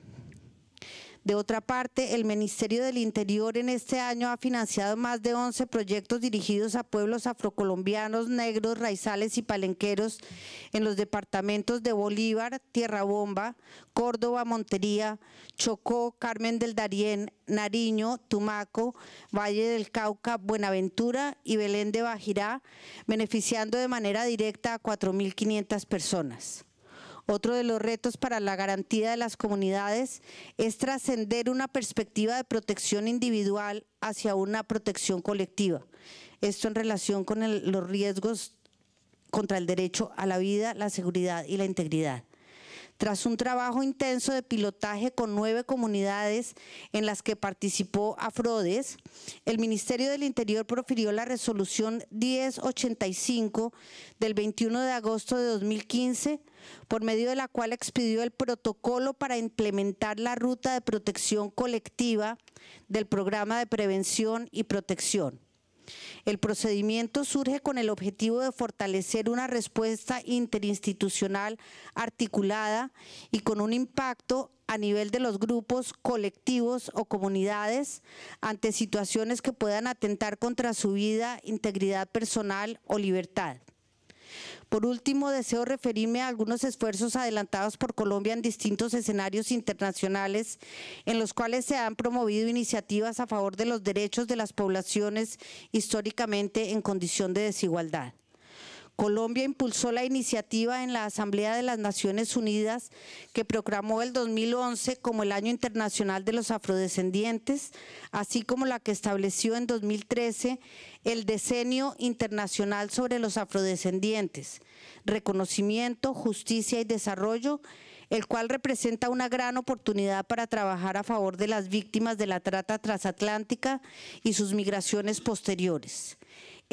De otra parte, el Ministerio del Interior en este año ha financiado más de 11 proyectos dirigidos a pueblos afrocolombianos, negros, raizales y palenqueros en los departamentos de Bolívar, Tierra Bomba, Córdoba, Montería, Chocó, Carmen del Darién, Nariño, Tumaco, Valle del Cauca, Buenaventura y Belén de Bajirá, beneficiando de manera directa a 4.500 personas. Otro de los retos para la garantía de las comunidades es trascender una perspectiva de protección individual hacia una protección colectiva. Esto en relación con los riesgos contra el derecho a la vida, la seguridad y la integridad. Tras un trabajo intenso de pilotaje con nueve comunidades en las que participó Afrodes, el Ministerio del Interior profirió la resolución 1085 del 21 de agosto de 2015, por medio de la cual expidió el protocolo para implementar la ruta de protección colectiva del programa de prevención y protección. El procedimiento surge con el objetivo de fortalecer una respuesta interinstitucional articulada y con un impacto a nivel de los grupos, colectivos o comunidades ante situaciones que puedan atentar contra su vida, integridad personal o libertad. Por último, deseo referirme a algunos esfuerzos adelantados por Colombia en distintos escenarios internacionales en los cuales se han promovido iniciativas a favor de los derechos de las poblaciones históricamente en condición de desigualdad. Colombia impulsó la iniciativa en la Asamblea de las Naciones Unidas que proclamó el 2011 como el Año Internacional de los Afrodescendientes, así como la que estableció en 2013 el Decenio Internacional sobre los Afrodescendientes, Reconocimiento, Justicia y Desarrollo, el cual representa una gran oportunidad para trabajar a favor de las víctimas de la trata transatlántica y sus migraciones posteriores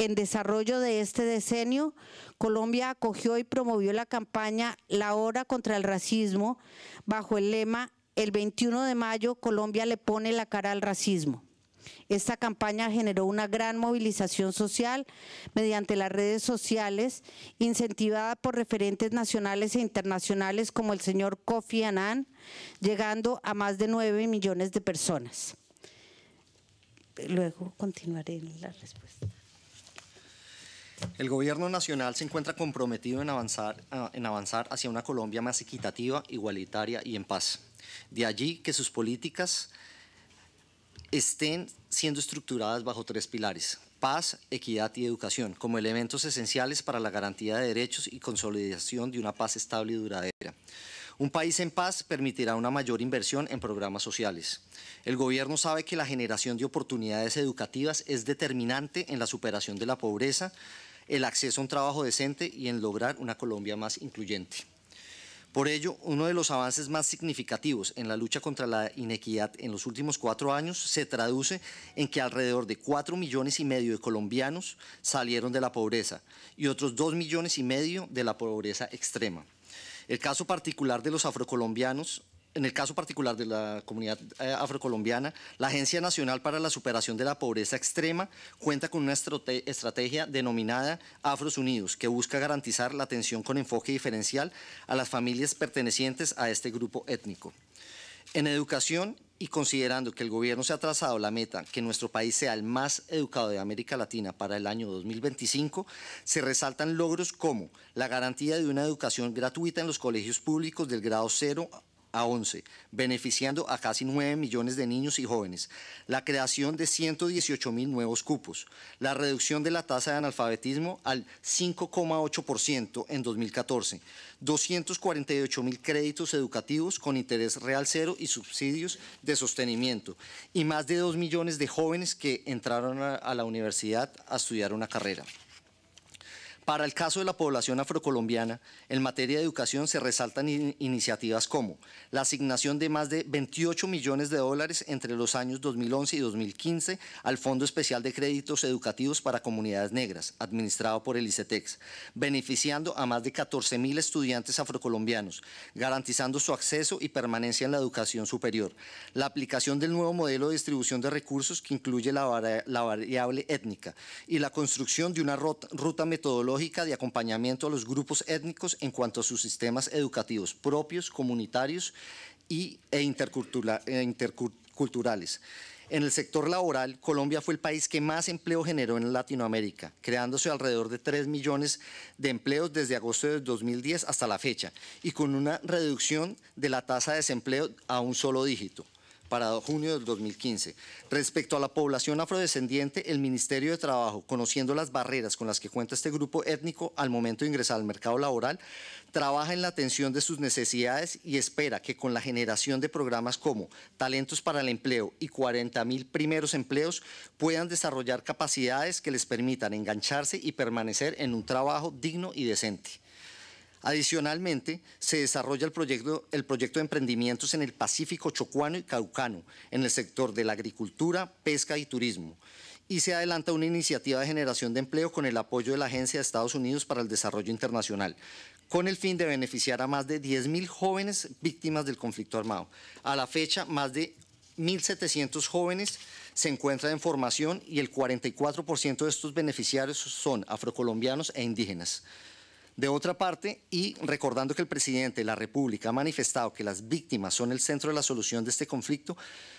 en desarrollo de este decenio, Colombia acogió y promovió la campaña La Hora contra el Racismo bajo el lema El 21 de mayo Colombia le pone la cara al racismo. Esta campaña generó una gran movilización social mediante las redes sociales, incentivada por referentes nacionales e internacionales como el señor Kofi Annan, llegando a más de 9 millones de personas. Luego continuaré en la respuesta. El gobierno nacional se encuentra comprometido en avanzar, ah, en avanzar hacia una Colombia más equitativa, igualitaria y en paz. De allí que sus políticas estén siendo estructuradas bajo tres pilares, paz, equidad y educación, como elementos esenciales para la garantía de derechos y consolidación de una paz estable y duradera. Un país en paz permitirá una mayor inversión en programas sociales. El gobierno sabe que la generación de oportunidades educativas es determinante en la superación de la pobreza, el acceso a un trabajo decente y en lograr una Colombia más incluyente. Por ello, uno de los avances más significativos en la lucha contra la inequidad en los últimos cuatro años se traduce en que alrededor de cuatro millones y medio de colombianos salieron de la pobreza y otros dos millones y medio de la pobreza extrema. El caso particular de los afrocolombianos en el caso particular de la comunidad eh, afrocolombiana, la Agencia Nacional para la Superación de la Pobreza Extrema cuenta con una estrategia denominada Afros Unidos, que busca garantizar la atención con enfoque diferencial a las familias pertenecientes a este grupo étnico. En educación, y considerando que el gobierno se ha trazado la meta que nuestro país sea el más educado de América Latina para el año 2025, se resaltan logros como la garantía de una educación gratuita en los colegios públicos del grado 0 a 11, beneficiando a casi 9 millones de niños y jóvenes, la creación de 118 mil nuevos cupos, la reducción de la tasa de analfabetismo al 5,8% en 2014, 248 mil créditos educativos con interés real cero y subsidios de sostenimiento, y más de 2 millones de jóvenes que entraron a la universidad a estudiar una carrera. Para el caso de la población afrocolombiana, en materia de educación se resaltan iniciativas como la asignación de más de 28 millones de dólares entre los años 2011 y 2015 al Fondo Especial de Créditos Educativos para Comunidades Negras, administrado por el ICETEX, beneficiando a más de 14 mil estudiantes afrocolombianos, garantizando su acceso y permanencia en la educación superior. La aplicación del nuevo modelo de distribución de recursos que incluye la variable étnica y la construcción de una ruta metodológica de acompañamiento a los grupos étnicos en cuanto a sus sistemas educativos propios, comunitarios y, e, e interculturales. En el sector laboral, Colombia fue el país que más empleo generó en Latinoamérica, creándose alrededor de 3 millones de empleos desde agosto de 2010 hasta la fecha, y con una reducción de la tasa de desempleo a un solo dígito para junio del 2015. Respecto a la población afrodescendiente, el Ministerio de Trabajo, conociendo las barreras con las que cuenta este grupo étnico al momento de ingresar al mercado laboral, trabaja en la atención de sus necesidades y espera que con la generación de programas como Talentos para el Empleo y 40.000 primeros empleos puedan desarrollar capacidades que les permitan engancharse y permanecer en un trabajo digno y decente. Adicionalmente, se desarrolla el proyecto, el proyecto de emprendimientos en el Pacífico Chocuano y Caucano, en el sector de la agricultura, pesca y turismo y se adelanta una iniciativa de generación de empleo con el apoyo de la Agencia de Estados Unidos para el Desarrollo Internacional, con el fin de beneficiar a más de 10.000 jóvenes víctimas del conflicto armado. A la fecha, más de 1.700 jóvenes se encuentran en formación y el 44% de estos beneficiarios son afrocolombianos e indígenas. De otra parte, y recordando que el presidente de la República ha manifestado que las víctimas son el centro de la solución de este conflicto,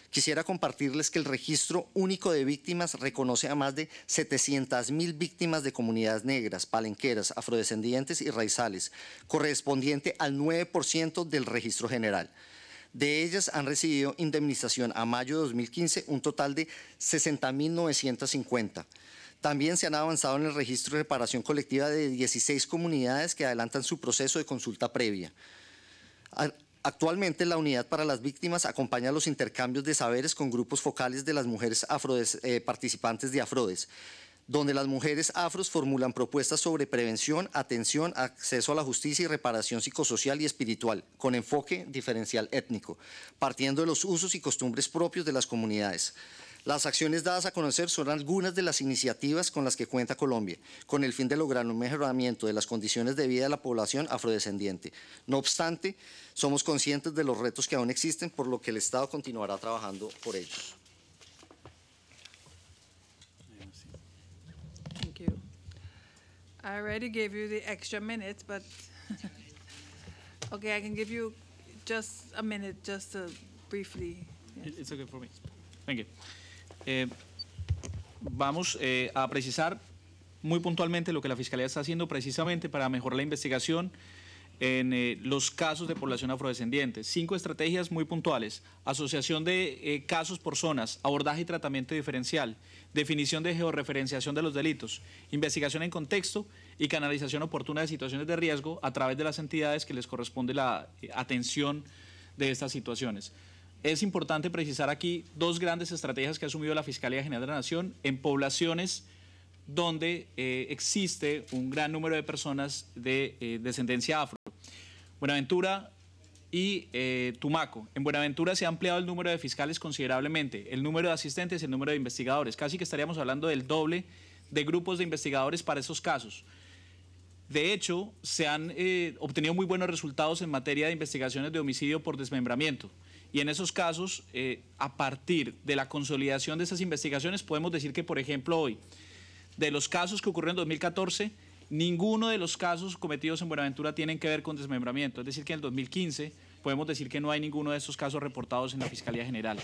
quisiera compartirles que el registro único de víctimas reconoce a más de 700 mil víctimas de comunidades negras, palenqueras, afrodescendientes y raizales, correspondiente al 9% del registro general. De ellas han recibido indemnización a mayo de 2015 un total de 60.950. También se han avanzado en el registro de reparación colectiva de 16 comunidades que adelantan su proceso de consulta previa. Actualmente la Unidad para las Víctimas acompaña los intercambios de saberes con grupos focales de las mujeres afrodes, eh, participantes de Afrodes donde las mujeres afros formulan propuestas sobre prevención, atención, acceso a la justicia y reparación psicosocial y espiritual, con enfoque diferencial étnico, partiendo de los usos y costumbres propios de las comunidades. Las acciones dadas a conocer son algunas de las iniciativas con las que cuenta Colombia, con el fin de lograr un mejoramiento de las condiciones de vida de la población afrodescendiente. No obstante, somos conscientes de los retos que aún existen, por lo que el Estado continuará trabajando por ellos. Thank you. I already gave you the extra minutes, but okay, I can give you just a minute, just briefly. It's okay for me. Thank you. Eh, vamos eh, a precisar muy puntualmente lo que la Fiscalía está haciendo precisamente para mejorar la investigación en eh, los casos de población afrodescendiente. Cinco estrategias muy puntuales. Asociación de casos por zonas, abordaje y tratamiento diferencial, definición de georreferenciación de los delitos, investigación en contexto y canalización oportuna de situaciones de riesgo a través de las entidades que les corresponde la atención de estas situaciones. Es importante precisar aquí dos grandes estrategias que ha asumido la Fiscalía General de la Nación en poblaciones donde eh, existe un gran número de personas de eh, descendencia afro. Buenaventura y eh, Tumaco. En Buenaventura se ha ampliado el número de fiscales considerablemente, el número de asistentes y el número de investigadores. Casi que estaríamos hablando del doble de grupos de investigadores para esos casos. De hecho, se han obtenido muy buenos resultados en materia de investigaciones de homicidio por desmembramiento y en esos casos, eh, a partir de la consolidación de esas investigaciones, podemos decir que, por ejemplo, hoy, de los casos que ocurrieron en 2014, ninguno de los casos cometidos en Buenaventura tienen que ver con desmembramiento. Es decir, que en el 2015 podemos decir que no hay ninguno de esos casos reportados en la Fiscalía General.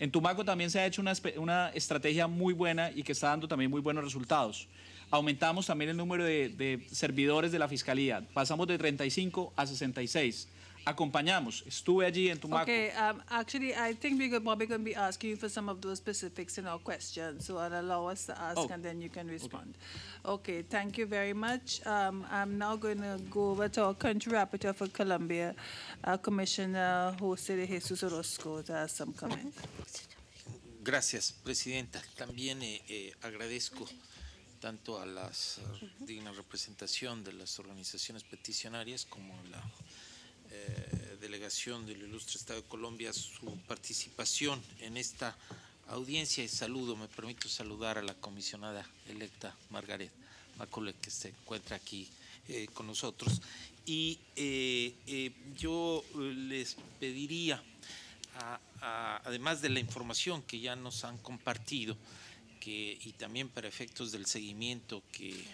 En Tumaco también se ha hecho una, estrategia muy buena y que está dando también muy buenos resultados. Aumentamos también el número de servidores de la Fiscalía. Pasamos de 35 a 66 acompañamos. Estuve allí en Tumaco. Okay, um, actually, I think we're probably going to be asking you for some of those specifics in our questions, so I'll allow us to ask oh, and then you can respond. Okay, thank you very much. Um, I'm now going to go over to our country rapporteur for Colombia, Commissioner José de Jesús Orozco, to ask some comments. Gracias, Presidenta. También eh, eh agradezco tanto a la eh, digna representación de las organizaciones peticionarias como a la eh, delegación del Ilustre Estado de Colombia su participación en esta audiencia y saludo, me permito saludar a la comisionada electa Margaret Macule que se encuentra aquí eh, con nosotros. Y eh, yo les pediría, además de la información que ya nos han compartido, que, y también para efectos del seguimiento que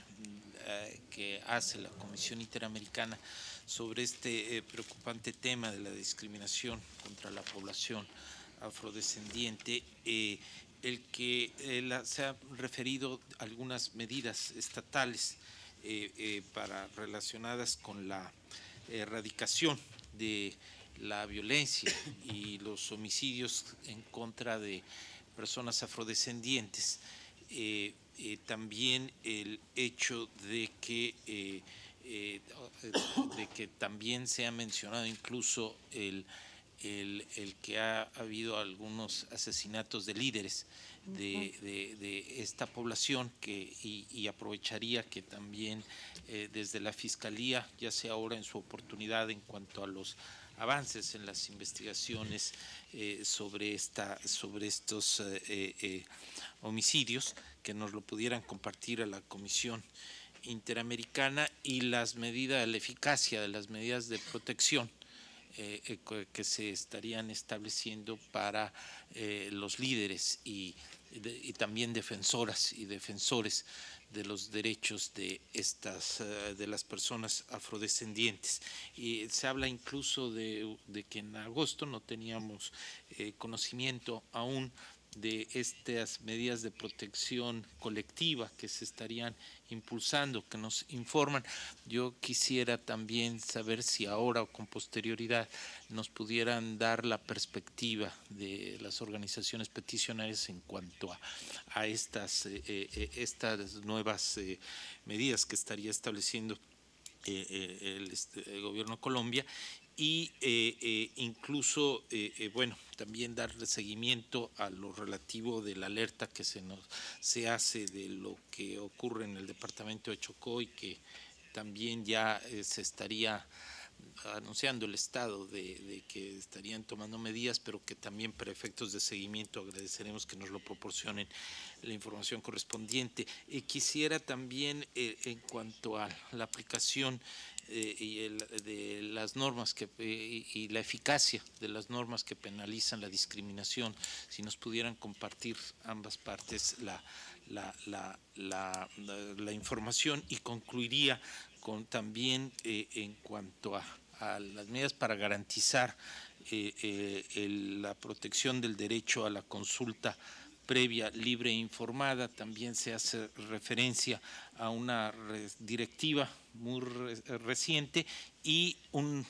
eh, que hace la Comisión Interamericana sobre este eh, preocupante tema de la discriminación contra la población afrodescendiente, eh, el que se ha referido algunas medidas estatales relacionadas con la erradicación de la violencia y los homicidios en contra de personas afrodescendientes. Eh, eh, también el hecho de que, eh, de que también se ha mencionado incluso el, que ha, habido algunos asesinatos de líderes de, esta población que, y, aprovecharía que también desde la Fiscalía, ya sea ahora en su oportunidad en cuanto a los avances en las investigaciones sobre, esta, sobre estos eh, homicidios, que nos lo pudieran compartir a la Comisión Interamericana y las medidas, la eficacia de las medidas de protección eh, eh, que se estarían estableciendo para eh, los líderes y, también defensoras y defensores de los derechos de estas de las personas afrodescendientes y se habla incluso de, que en agosto no teníamos conocimiento aún de estas medidas de protección colectiva que se estarían impulsando, que nos informan. Yo quisiera también saber si ahora o con posterioridad nos pudieran dar la perspectiva de las organizaciones peticionarias en cuanto a, estas, eh, eh, eh, estas nuevas medidas que estaría estableciendo este, el, gobierno de Colombia y eh, eh, incluso, eh, bueno, también darle seguimiento a lo relativo de la alerta que se nos se hace de lo que ocurre en el departamento de Chocó y que también ya se estaría anunciando el estado de, que estarían tomando medidas, pero que también para efectos de seguimiento agradeceremos que nos lo proporcionen la información correspondiente. quisiera también, en cuanto a la aplicación eh, y de las normas eh, y la eficacia de las normas que penalizan la discriminación, si nos pudieran compartir ambas partes la, información y concluiría con también eh, en cuanto a, las medidas para garantizar la protección del derecho a la consulta previa, libre e informada. También se hace referencia a una directiva muy reciente y un,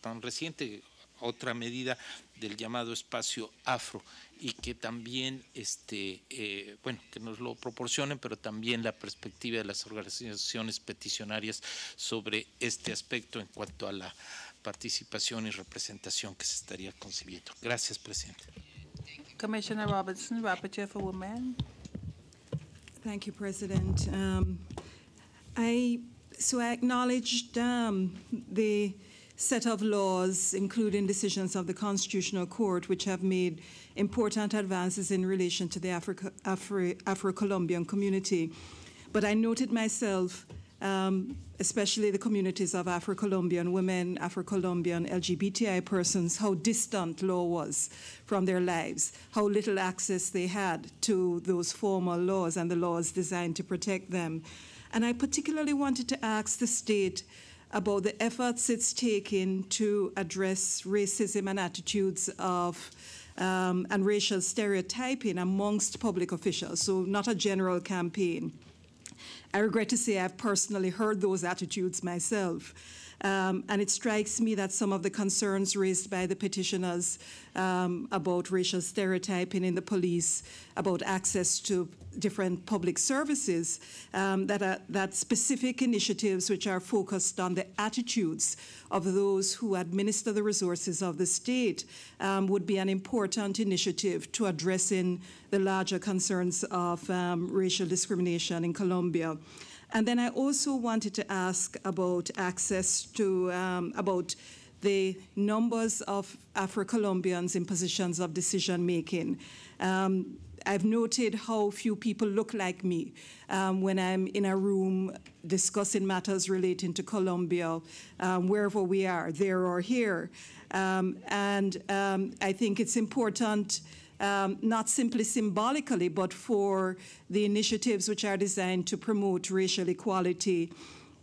tan reciente otra medida del llamado espacio afro y que también, este, eh, bueno, que nos lo proporcionen, pero también la perspectiva de las organizaciones peticionarias sobre este aspecto en cuanto a la participación y representación que se estaría concibiendo. Gracias, presidente. Commissioner Robinson, Rapporteur for Women. Thank you, President. Um, I so I acknowledged um, the set of laws, including decisions of the Constitutional Court, which have made important advances in relation to the Afro-Colombian community. But I noted myself um, especially the communities of Afro Colombian women, Afro Colombian LGBTI persons, how distant law was from their lives, how little access they had to those formal laws and the laws designed to protect them. And I particularly wanted to ask the state about the efforts it's taking to address racism and attitudes of um, and racial stereotyping amongst public officials, so not a general campaign I regret to say I've personally heard those attitudes myself. Um, and it strikes me that some of the concerns raised by the petitioners um, about racial stereotyping in the police, about access to different public services, um, that, are, that specific initiatives which are focused on the attitudes of those who administer the resources of the state um, would be an important initiative to addressing the larger concerns of um, racial discrimination in Colombia. And then I also wanted to ask about access to, um, about the numbers of Afro-Colombians in positions of decision making. Um, I've noted how few people look like me um, when I'm in a room discussing matters relating to Colombia, um, wherever we are, there or here. Um, and um, I think it's important um, not simply symbolically, but for the initiatives which are designed to promote racial equality,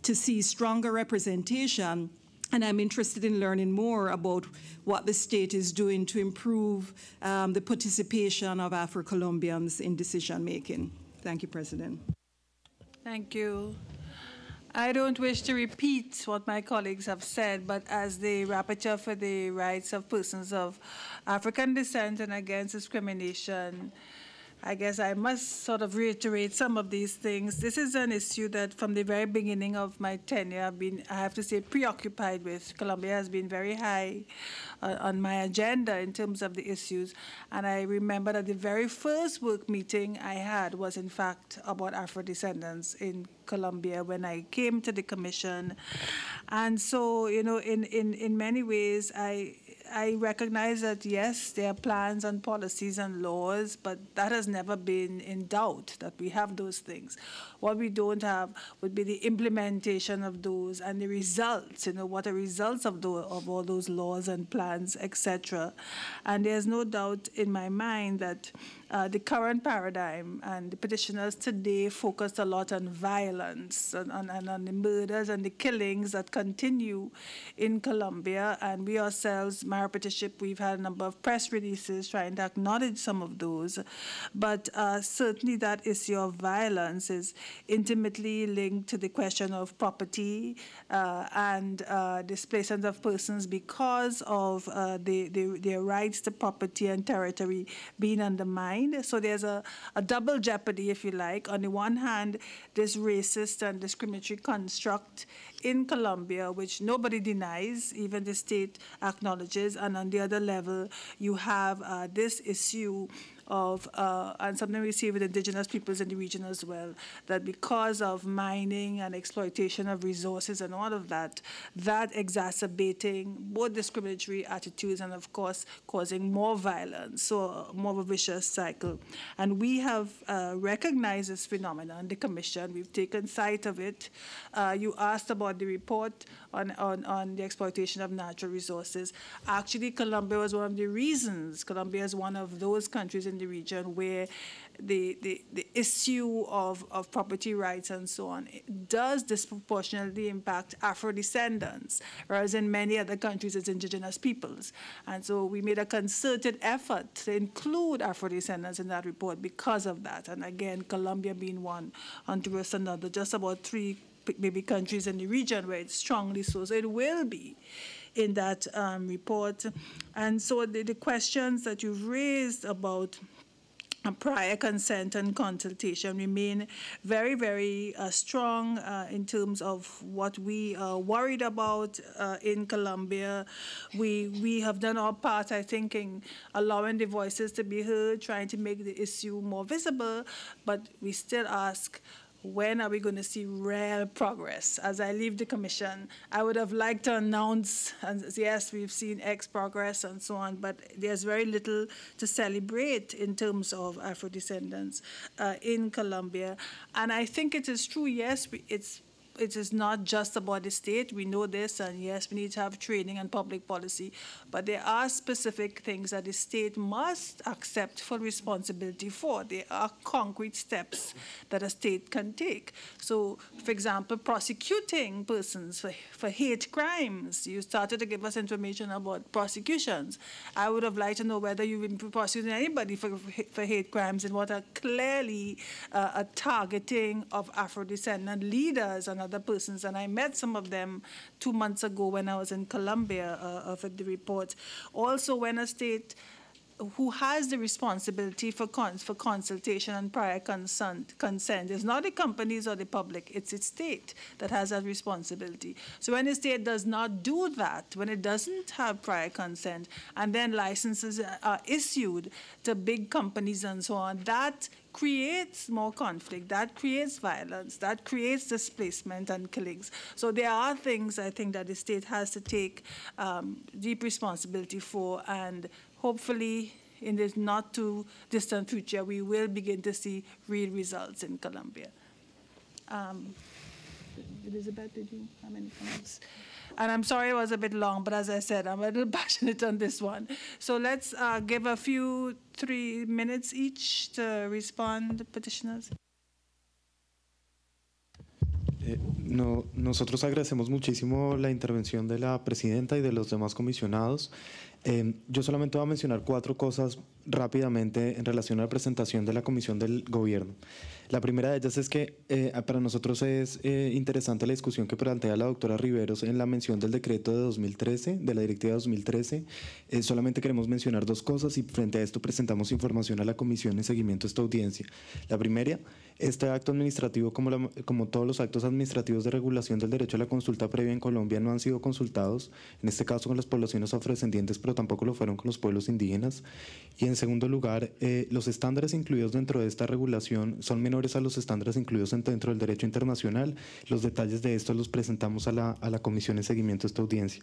to see stronger representation. And I'm interested in learning more about what the state is doing to improve um, the participation of Afro Colombians in decision making. Thank you, President. Thank you. I don't wish to repeat what my colleagues have said, but as the rapporteur for the rights of persons of African descent and against discrimination. I guess I must sort of reiterate some of these things. This is an issue that from the very beginning of my tenure I've been, I have to say, preoccupied with. Colombia has been very high uh, on my agenda in terms of the issues. And I remember that the very first work meeting I had was, in fact, about Afro descendants in Colombia when I came to the commission. And so, you know, in, in, in many ways, I I recognize that yes, there are plans and policies and laws, but that has never been in doubt that we have those things. What we don't have would be the implementation of those and the results, you know, what are results of, the, of all those laws and plans, etc. And there's no doubt in my mind that uh, the current paradigm and the petitioners today focused a lot on violence and, and, and on the murders and the killings that continue in Colombia. And we ourselves, my petitionership, we've had a number of press releases trying to acknowledge some of those. But uh, certainly that issue of violence is, intimately linked to the question of property uh, and uh, displacement of persons because of uh, the, the, their rights to property and territory being undermined. So there's a, a double jeopardy, if you like. On the one hand, this racist and discriminatory construct in Colombia, which nobody denies, even the state acknowledges, and on the other level, you have uh, this issue of, uh, and something we see with indigenous peoples in the region as well, that because of mining and exploitation of resources and all of that, that exacerbating both discriminatory attitudes and, of course, causing more violence, so uh, more of a vicious cycle. And we have uh, recognized this phenomenon, the Commission. We've taken sight of it. Uh, you asked about the report on, on, on the exploitation of natural resources. Actually, Colombia was one of the reasons. Colombia is one of those countries in the region where the, the, the issue of, of property rights and so on does disproportionately impact Afro descendants, whereas in many other countries it's indigenous peoples. And so we made a concerted effort to include Afro descendants in that report because of that. And again, Colombia being one, Honduras another, just about three maybe countries in the region where it's strongly so. So it will be in that um, report. And so the, the questions that you've raised about uh, prior consent and consultation remain very, very uh, strong uh, in terms of what we are worried about uh, in Colombia. We, we have done our part, I think, in allowing the voices to be heard, trying to make the issue more visible, but we still ask when are we going to see real progress? As I leave the commission, I would have liked to announce, yes, we've seen X progress and so on, but there's very little to celebrate in terms of Afro descendants uh, in Colombia. And I think it is true, yes, we, it's it is not just about the state. We know this, and yes, we need to have training and public policy. But there are specific things that the state must accept full responsibility for. There are concrete steps that a state can take. So, for example, prosecuting persons for, for hate crimes. You started to give us information about prosecutions. I would have liked to know whether you've been prosecuting anybody for, for hate crimes and what are clearly uh, a targeting of Afro descendant leaders and other persons, and I met some of them two months ago when I was in Colombia uh, for the report. Also, when a state who has the responsibility for, cons for consultation and prior consent, consent is not the companies or the public, it's the state that has that responsibility. So when the state does not do that, when it doesn't have prior consent, and then licenses are issued to big companies and so on, that creates more conflict, that creates violence, that creates displacement and killings. So there are things I think that the state has to take um, deep responsibility for and hopefully in this not too distant future, we will begin to see real results in Colombia. Um, Elizabeth, did you have any comments? And I'm sorry it was a bit long, but as I said, I'm a little passionate on this one. So let's uh, give a few, three minutes each to respond, petitioners. Eh, no, nosotros agradecemos muchísimo la intervención de la presidenta y de los demás comisionados. Em, yo solamente voy a mencionar cuatro cosas rápidamente en relación a la presentación de la Comisión del Gobierno. La primera de ellas es que eh, para nosotros es eh, interesante la discusión que plantea la doctora Riveros en la mención del decreto de 2013, de la directiva 2013. Eh, solamente queremos mencionar dos cosas y frente a esto presentamos información a la Comisión en seguimiento a esta audiencia. La primera, este acto administrativo, como, como todos los actos administrativos de regulación del derecho a la consulta previa en Colombia, no han sido consultados, en este caso con las poblaciones afrodescendientes tampoco lo fueron con los pueblos indígenas. Y en segundo lugar, eh, los estándares incluidos dentro de esta regulación son menores a los estándares incluidos dentro del derecho internacional. Los detalles de esto los presentamos a la, a la Comisión en seguimiento de esta audiencia.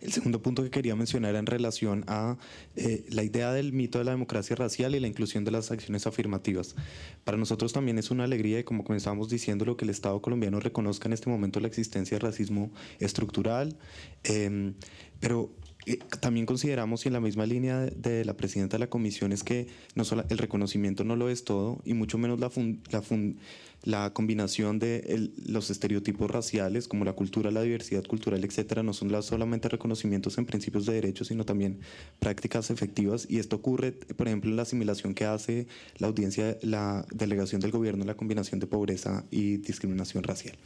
El segundo punto que quería mencionar en relación a eh, la idea del mito de la democracia racial y la inclusión de las acciones afirmativas. Para nosotros también es una alegría y como comenzamos diciendo, lo que el Estado colombiano reconozca en este momento la existencia de racismo estructural, em, pero también consideramos, y en la misma línea de, la presidenta de la comisión, es que no solo, el reconocimiento no lo es todo, y mucho menos la, la, combinación de los estereotipos raciales, como la cultura, la diversidad cultural, etcétera, no son solamente reconocimientos en principios de derechos, sino también prácticas efectivas. Y esto ocurre, por ejemplo, en la asimilación que hace la audiencia, la delegación del gobierno, la combinación de pobreza y discriminación racial.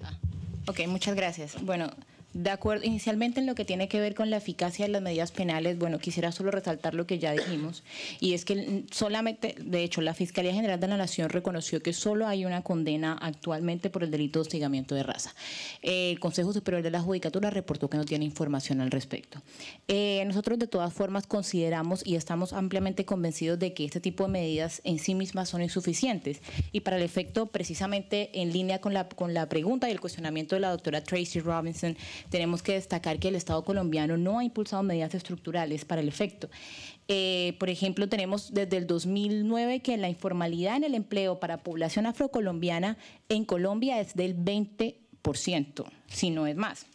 Ah. Ok, muchas gracias. Bueno, de acuerdo, inicialmente en lo que tiene que ver con la eficacia de las medidas penales, bueno, quisiera solo resaltar lo que ya dijimos, y es que solamente, de hecho, la Fiscalía General de la Nación reconoció que solo hay una condena actualmente por el delito de hostigamiento de raza. El Consejo Superior de la Judicatura reportó que no tiene información al respecto. Eh, nosotros, de todas formas, consideramos y estamos ampliamente convencidos de que este tipo de medidas en sí mismas son insuficientes, y para el efecto, precisamente en línea con la, con la pregunta y el cuestionamiento de la doctora Tracy Robinson, tenemos que destacar que el Estado colombiano no ha impulsado medidas estructurales para el efecto. Eh, por ejemplo, tenemos desde el 2009 que la informalidad en el empleo para población afrocolombiana en Colombia es del 20%, si no es más.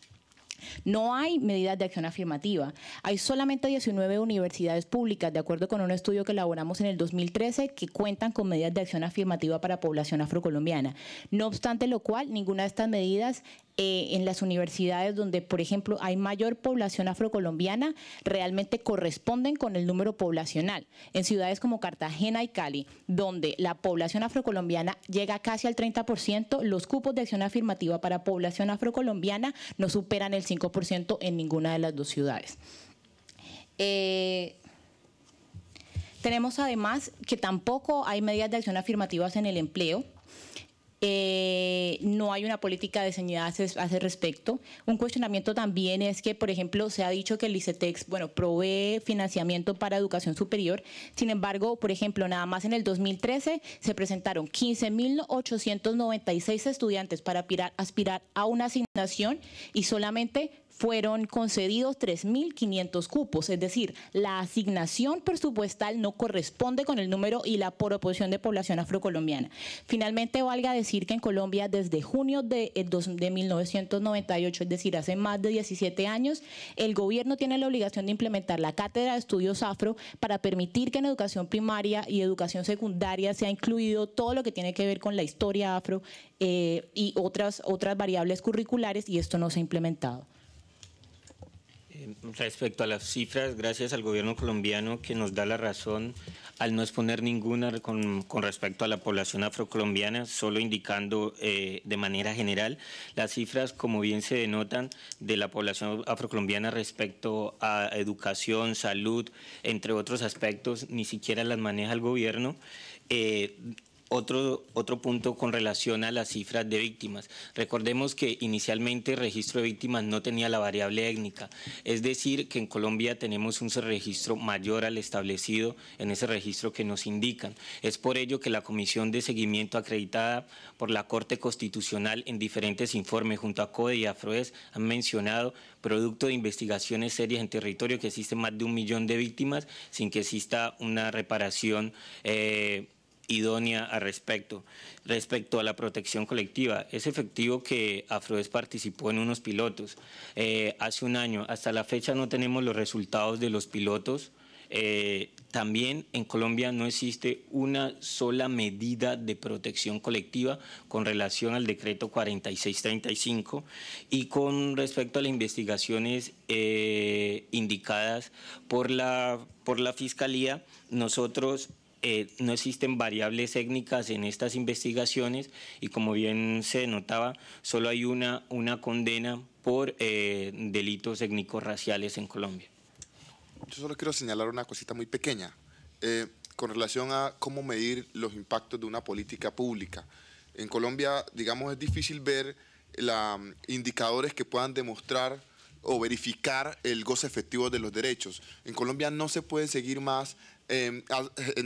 No hay medidas de acción afirmativa. Hay solamente 19 universidades públicas, de acuerdo con un estudio que elaboramos en el 2013, que cuentan con medidas de acción afirmativa para población afrocolombiana. No obstante lo cual, ninguna de estas medidas eh, en las universidades donde, por ejemplo, hay mayor población afrocolombiana, realmente corresponden con el número poblacional. En ciudades como Cartagena y Cali, donde la población afrocolombiana llega casi al 30%, los cupos de acción afirmativa para población afrocolombiana no superan el 5% en ninguna de las dos ciudades. Eh, tenemos además que tampoco hay medidas de acción afirmativas en el empleo. Eh, no hay una política de a ese respecto. Un cuestionamiento también es que, por ejemplo, se ha dicho que el ICETEX, bueno, provee financiamiento para educación superior. Sin embargo, por ejemplo, nada más en el 2013 se presentaron 15.896 estudiantes para aspirar a una asignación y solamente fueron concedidos 3.500 cupos, es decir, la asignación presupuestal no corresponde con el número y la proporción de población afrocolombiana. Finalmente, valga decir que en Colombia desde junio de, 1998, eh, es decir, hace más de 17 años, el gobierno tiene la obligación de implementar la Cátedra de Estudios Afro para permitir que en educación primaria y educación secundaria se ha incluido todo lo que tiene que ver con la historia afro eh, y otras, otras variables curriculares y esto no se ha implementado. Respecto a las cifras, gracias al gobierno colombiano que nos da la razón al no exponer ninguna con, respecto a la población afrocolombiana, solo indicando eh, de manera general las cifras, como bien se denotan, de la población afrocolombiana respecto a educación, salud, entre otros aspectos, ni siquiera las maneja el gobierno. Eh, otro, otro punto con relación a las cifras de víctimas. Recordemos que inicialmente el registro de víctimas no tenía la variable étnica, es decir, que en Colombia tenemos un registro mayor al establecido en ese registro que nos indican. Es por ello que la Comisión de Seguimiento acreditada por la Corte Constitucional en diferentes informes junto a CODE y AFROES han mencionado producto de investigaciones serias en territorio que existen más de un millón de víctimas sin que exista una reparación. Eh, idónea al respecto. Respecto a la protección colectiva, es efectivo que Afroes participó en unos pilotos eh, hace un año. Hasta la fecha no tenemos los resultados de los pilotos. Eh, también en Colombia no existe una sola medida de protección colectiva con relación al decreto 4635 y con respecto a las investigaciones eh, indicadas por la, por la Fiscalía, nosotros eh, no existen variables étnicas en estas investigaciones y como bien se notaba, solo hay una, una condena por eh, delitos étnicos raciales en Colombia. Yo solo quiero señalar una cosita muy pequeña eh, con relación a cómo medir los impactos de una política pública. En Colombia, digamos, es difícil ver la, indicadores que puedan demostrar o verificar el goce efectivo de los derechos. En Colombia no se puede seguir más Em,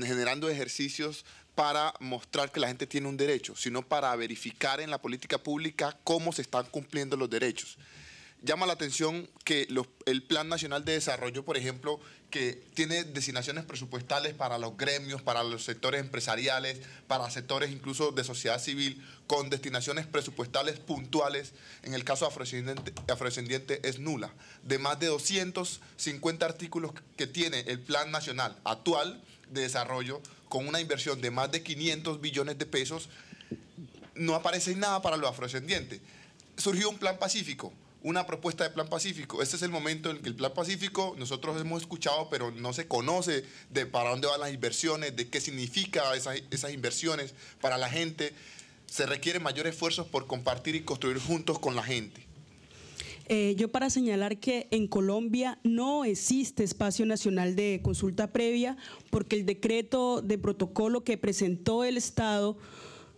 generando ejercicios para mostrar que la gente tiene un derecho, sino para verificar en la política pública cómo se están cumpliendo los derechos llama la atención que el Plan Nacional de Desarrollo, por ejemplo, que tiene destinaciones presupuestales para los gremios, para los sectores empresariales, para sectores incluso de sociedad civil, con destinaciones presupuestales puntuales, en el caso afrodescendiente, es nula. De más de 250 artículos que tiene el Plan Nacional actual de Desarrollo, con una inversión de más de 500 billones de pesos, no aparece nada para los afrodescendientes. Surgió un plan pacífico, una propuesta de Plan Pacífico. Este es el momento en que el Plan Pacífico nosotros hemos escuchado, pero no se conoce de para dónde van las inversiones, de qué significa esas, inversiones para la gente. Se requieren mayores esfuerzos por compartir y construir juntos con la gente. Eh, yo para señalar que en Colombia no existe espacio nacional de consulta previa porque el decreto de protocolo que presentó el Estado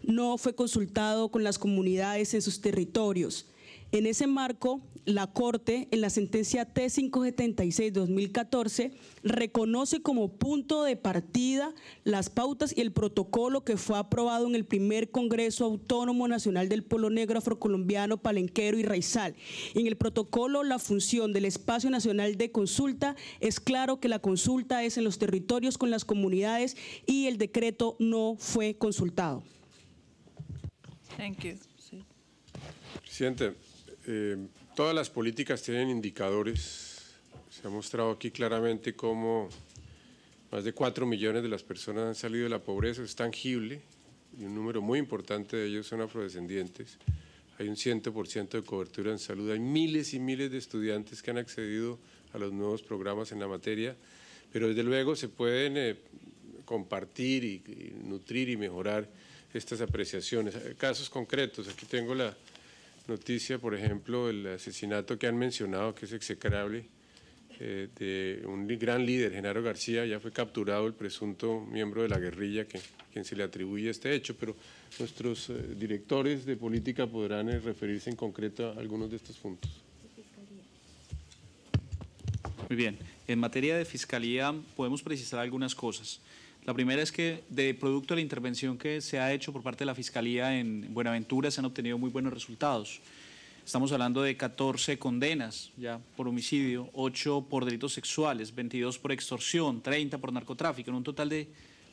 no fue consultado con las comunidades en sus territorios. En ese marco, la Corte, en la sentencia T576-2014, reconoce como punto de partida las pautas y el protocolo que fue aprobado en el primer Congreso Autónomo Nacional del Polo Negro Afrocolombiano, Palenquero y Raizal. En el protocolo, la función del Espacio Nacional de Consulta es claro que la consulta es en los territorios con las comunidades y el decreto no fue consultado. Thank Presidente, eh, todas las políticas tienen indicadores. Se ha mostrado aquí claramente cómo más de 4 millones de las personas han salido de la pobreza. Es tangible y un número muy importante de ellos son afrodescendientes. Hay un 100% de cobertura en salud. Hay miles y miles de estudiantes que han accedido a los nuevos programas en la materia, pero desde luego se pueden eh, compartir y nutrir y mejorar estas apreciaciones. Casos concretos, aquí tengo la, noticia, por ejemplo, el asesinato que han mencionado, que es execrable, eh, de un gran líder, Genaro García, ya fue capturado el presunto miembro de la guerrilla que, quien se le atribuye este hecho, pero nuestros eh, directores de política podrán eh, referirse en concreto a algunos de estos puntos. Muy bien, en materia de fiscalía podemos precisar algunas cosas. La primera es que de producto de la intervención que se ha hecho por parte de la Fiscalía en Buenaventura se han obtenido muy buenos resultados. Estamos hablando de 14 condenas ya por homicidio, 8 por delitos sexuales, 22 por extorsión, 30 por narcotráfico, en un total de,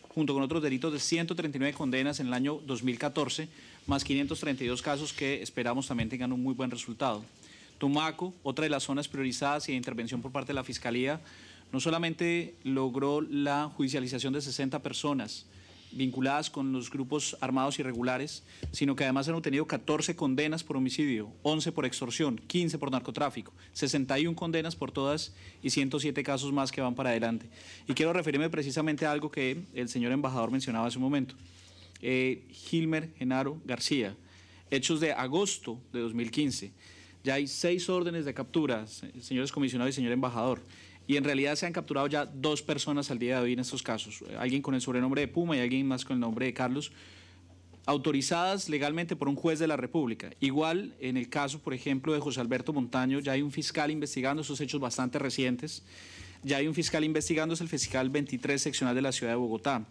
junto con otros delitos, de 139 condenas en el año 2014, más 532 casos que esperamos también tengan un muy buen resultado. Tumaco, otra de las zonas priorizadas y de intervención por parte de la Fiscalía, no solamente logró la judicialización de 60 personas vinculadas con los grupos armados irregulares, sino que además han obtenido 14 condenas por homicidio, 11 por extorsión, 15 por narcotráfico, 61 condenas por todas y 107 casos más que van para adelante. Y quiero referirme precisamente a algo que el señor embajador mencionaba hace un momento. Eh, Gilmer Genaro García, hechos de agosto de 2015. Ya hay seis órdenes de captura, señores comisionados y señor embajador y en realidad se han capturado ya dos personas al día de hoy en estos casos, eh, alguien con el sobrenombre de Puma y alguien más con el nombre de Carlos, autorizadas legalmente por un juez de la República. Igual en el caso, por ejemplo, de José Alberto Montaño, ya hay un fiscal investigando esos hechos bastante recientes, ya hay un fiscal investigando, es el fiscal 23 seccional de la ciudad de Bogotá.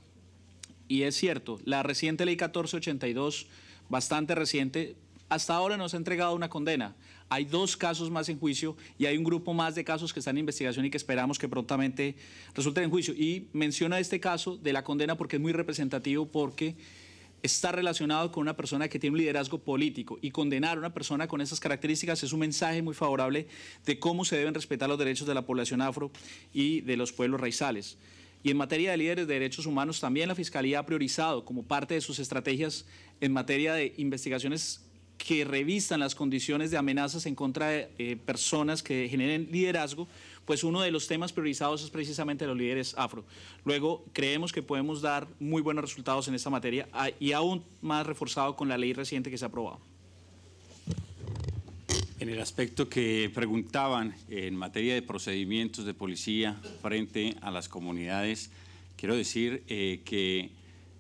Y es cierto, la reciente ley 1482, bastante reciente, hasta ahora no se ha entregado una condena. Hay dos casos más en juicio y hay un grupo más de casos que están en investigación y que esperamos que prontamente resulten en juicio. Y menciona este caso de la condena porque es muy representativo porque está relacionado con una persona que tiene un liderazgo político y condenar a una persona con esas características es un mensaje muy favorable de cómo se deben respetar los derechos de la población afro y de los pueblos raizales. Y en materia de líderes de derechos humanos también la Fiscalía ha priorizado como parte de sus estrategias en materia de investigaciones que revistan las condiciones de amenazas en contra de eh, personas que generen liderazgo, pues uno de los temas priorizados es precisamente los líderes afro. Luego, creemos que podemos dar muy buenos resultados en esta materia ah, y aún más reforzado con la ley reciente que se ha aprobado. En el aspecto que preguntaban en materia de procedimientos de policía frente a las comunidades, quiero decir eh, que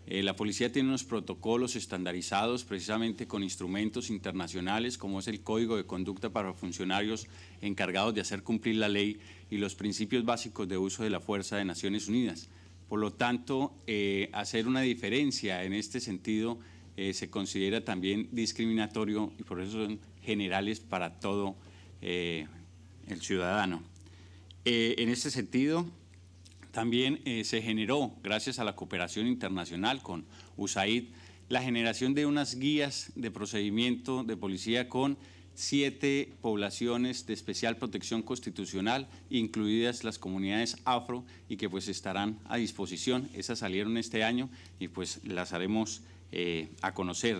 eh, la policía tiene unos protocolos estandarizados precisamente con instrumentos internacionales como es el Código de Conducta para funcionarios encargados de hacer cumplir la ley y los principios básicos de uso de la fuerza de Naciones Unidas. Por lo tanto, eh, hacer una diferencia en este sentido eh, se considera también discriminatorio y por eso son generales para todo el ciudadano. en este sentido, también eh, se generó, gracias a la cooperación internacional con USAID, la generación de unas guías de procedimiento de policía con siete poblaciones de especial protección constitucional, incluidas las comunidades afro, y que pues estarán a disposición. Esas salieron este año y pues las haremos eh, a conocer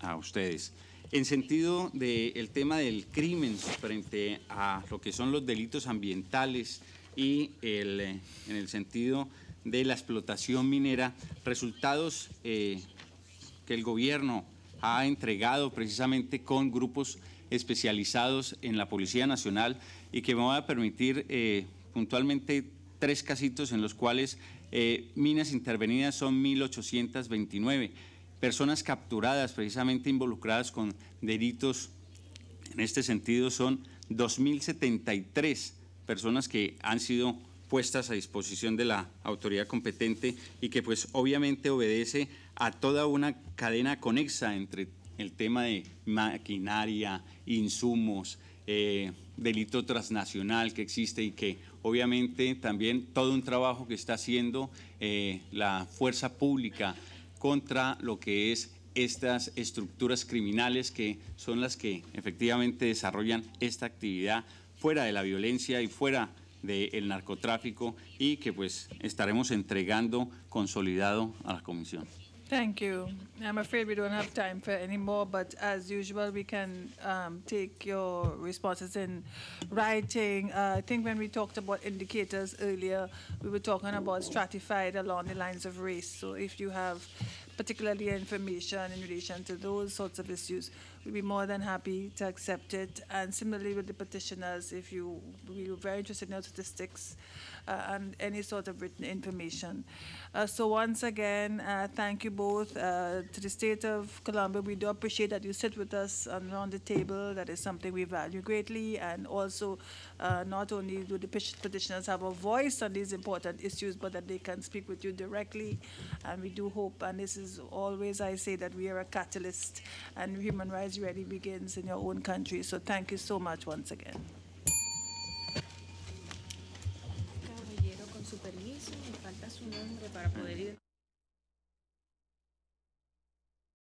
a ustedes. En sentido del tema del crimen frente a lo que son los delitos ambientales, y eh, en el sentido de la explotación minera, resultados eh, que el gobierno ha entregado precisamente con grupos especializados en la Policía Nacional y que me va a permitir eh, puntualmente tres casitos en los cuales minas intervenidas son 1.829, personas capturadas precisamente involucradas con delitos, en este sentido son 2.073 personas que han sido puestas a disposición de la autoridad competente y que pues obviamente obedece a toda una cadena conexa entre el tema de maquinaria, insumos, eh, delito transnacional que existe y que obviamente también todo un trabajo que está haciendo eh, la fuerza pública contra lo que es estas estructuras criminales que son las que efectivamente desarrollan esta actividad fuera de la violencia y fuera del de narcotráfico y que pues estaremos entregando consolidado a la comisión. Thank you. I'm afraid we don't have time for any more, but as usual, we can um, take your responses in writing. Uh, I think when we talked about indicators earlier, we were talking about stratified along the lines of race. So if you have particularly information in relation to those sorts of issues, we would be more than happy to accept it. And similarly with the petitioners, if you, we were very interested in those statistics and uh, um, any sort of written information. Uh, so once again, uh, thank you both to the state of Colombia. We do appreciate that you sit with us around the table. That is something we value greatly. And also, not only do the petitioners have a voice on these important issues, but that they can speak with you directly. And we do hope, and this is always I say that we are a catalyst, and human rights really begins in your own country. So thank you so much once again. para poder ir.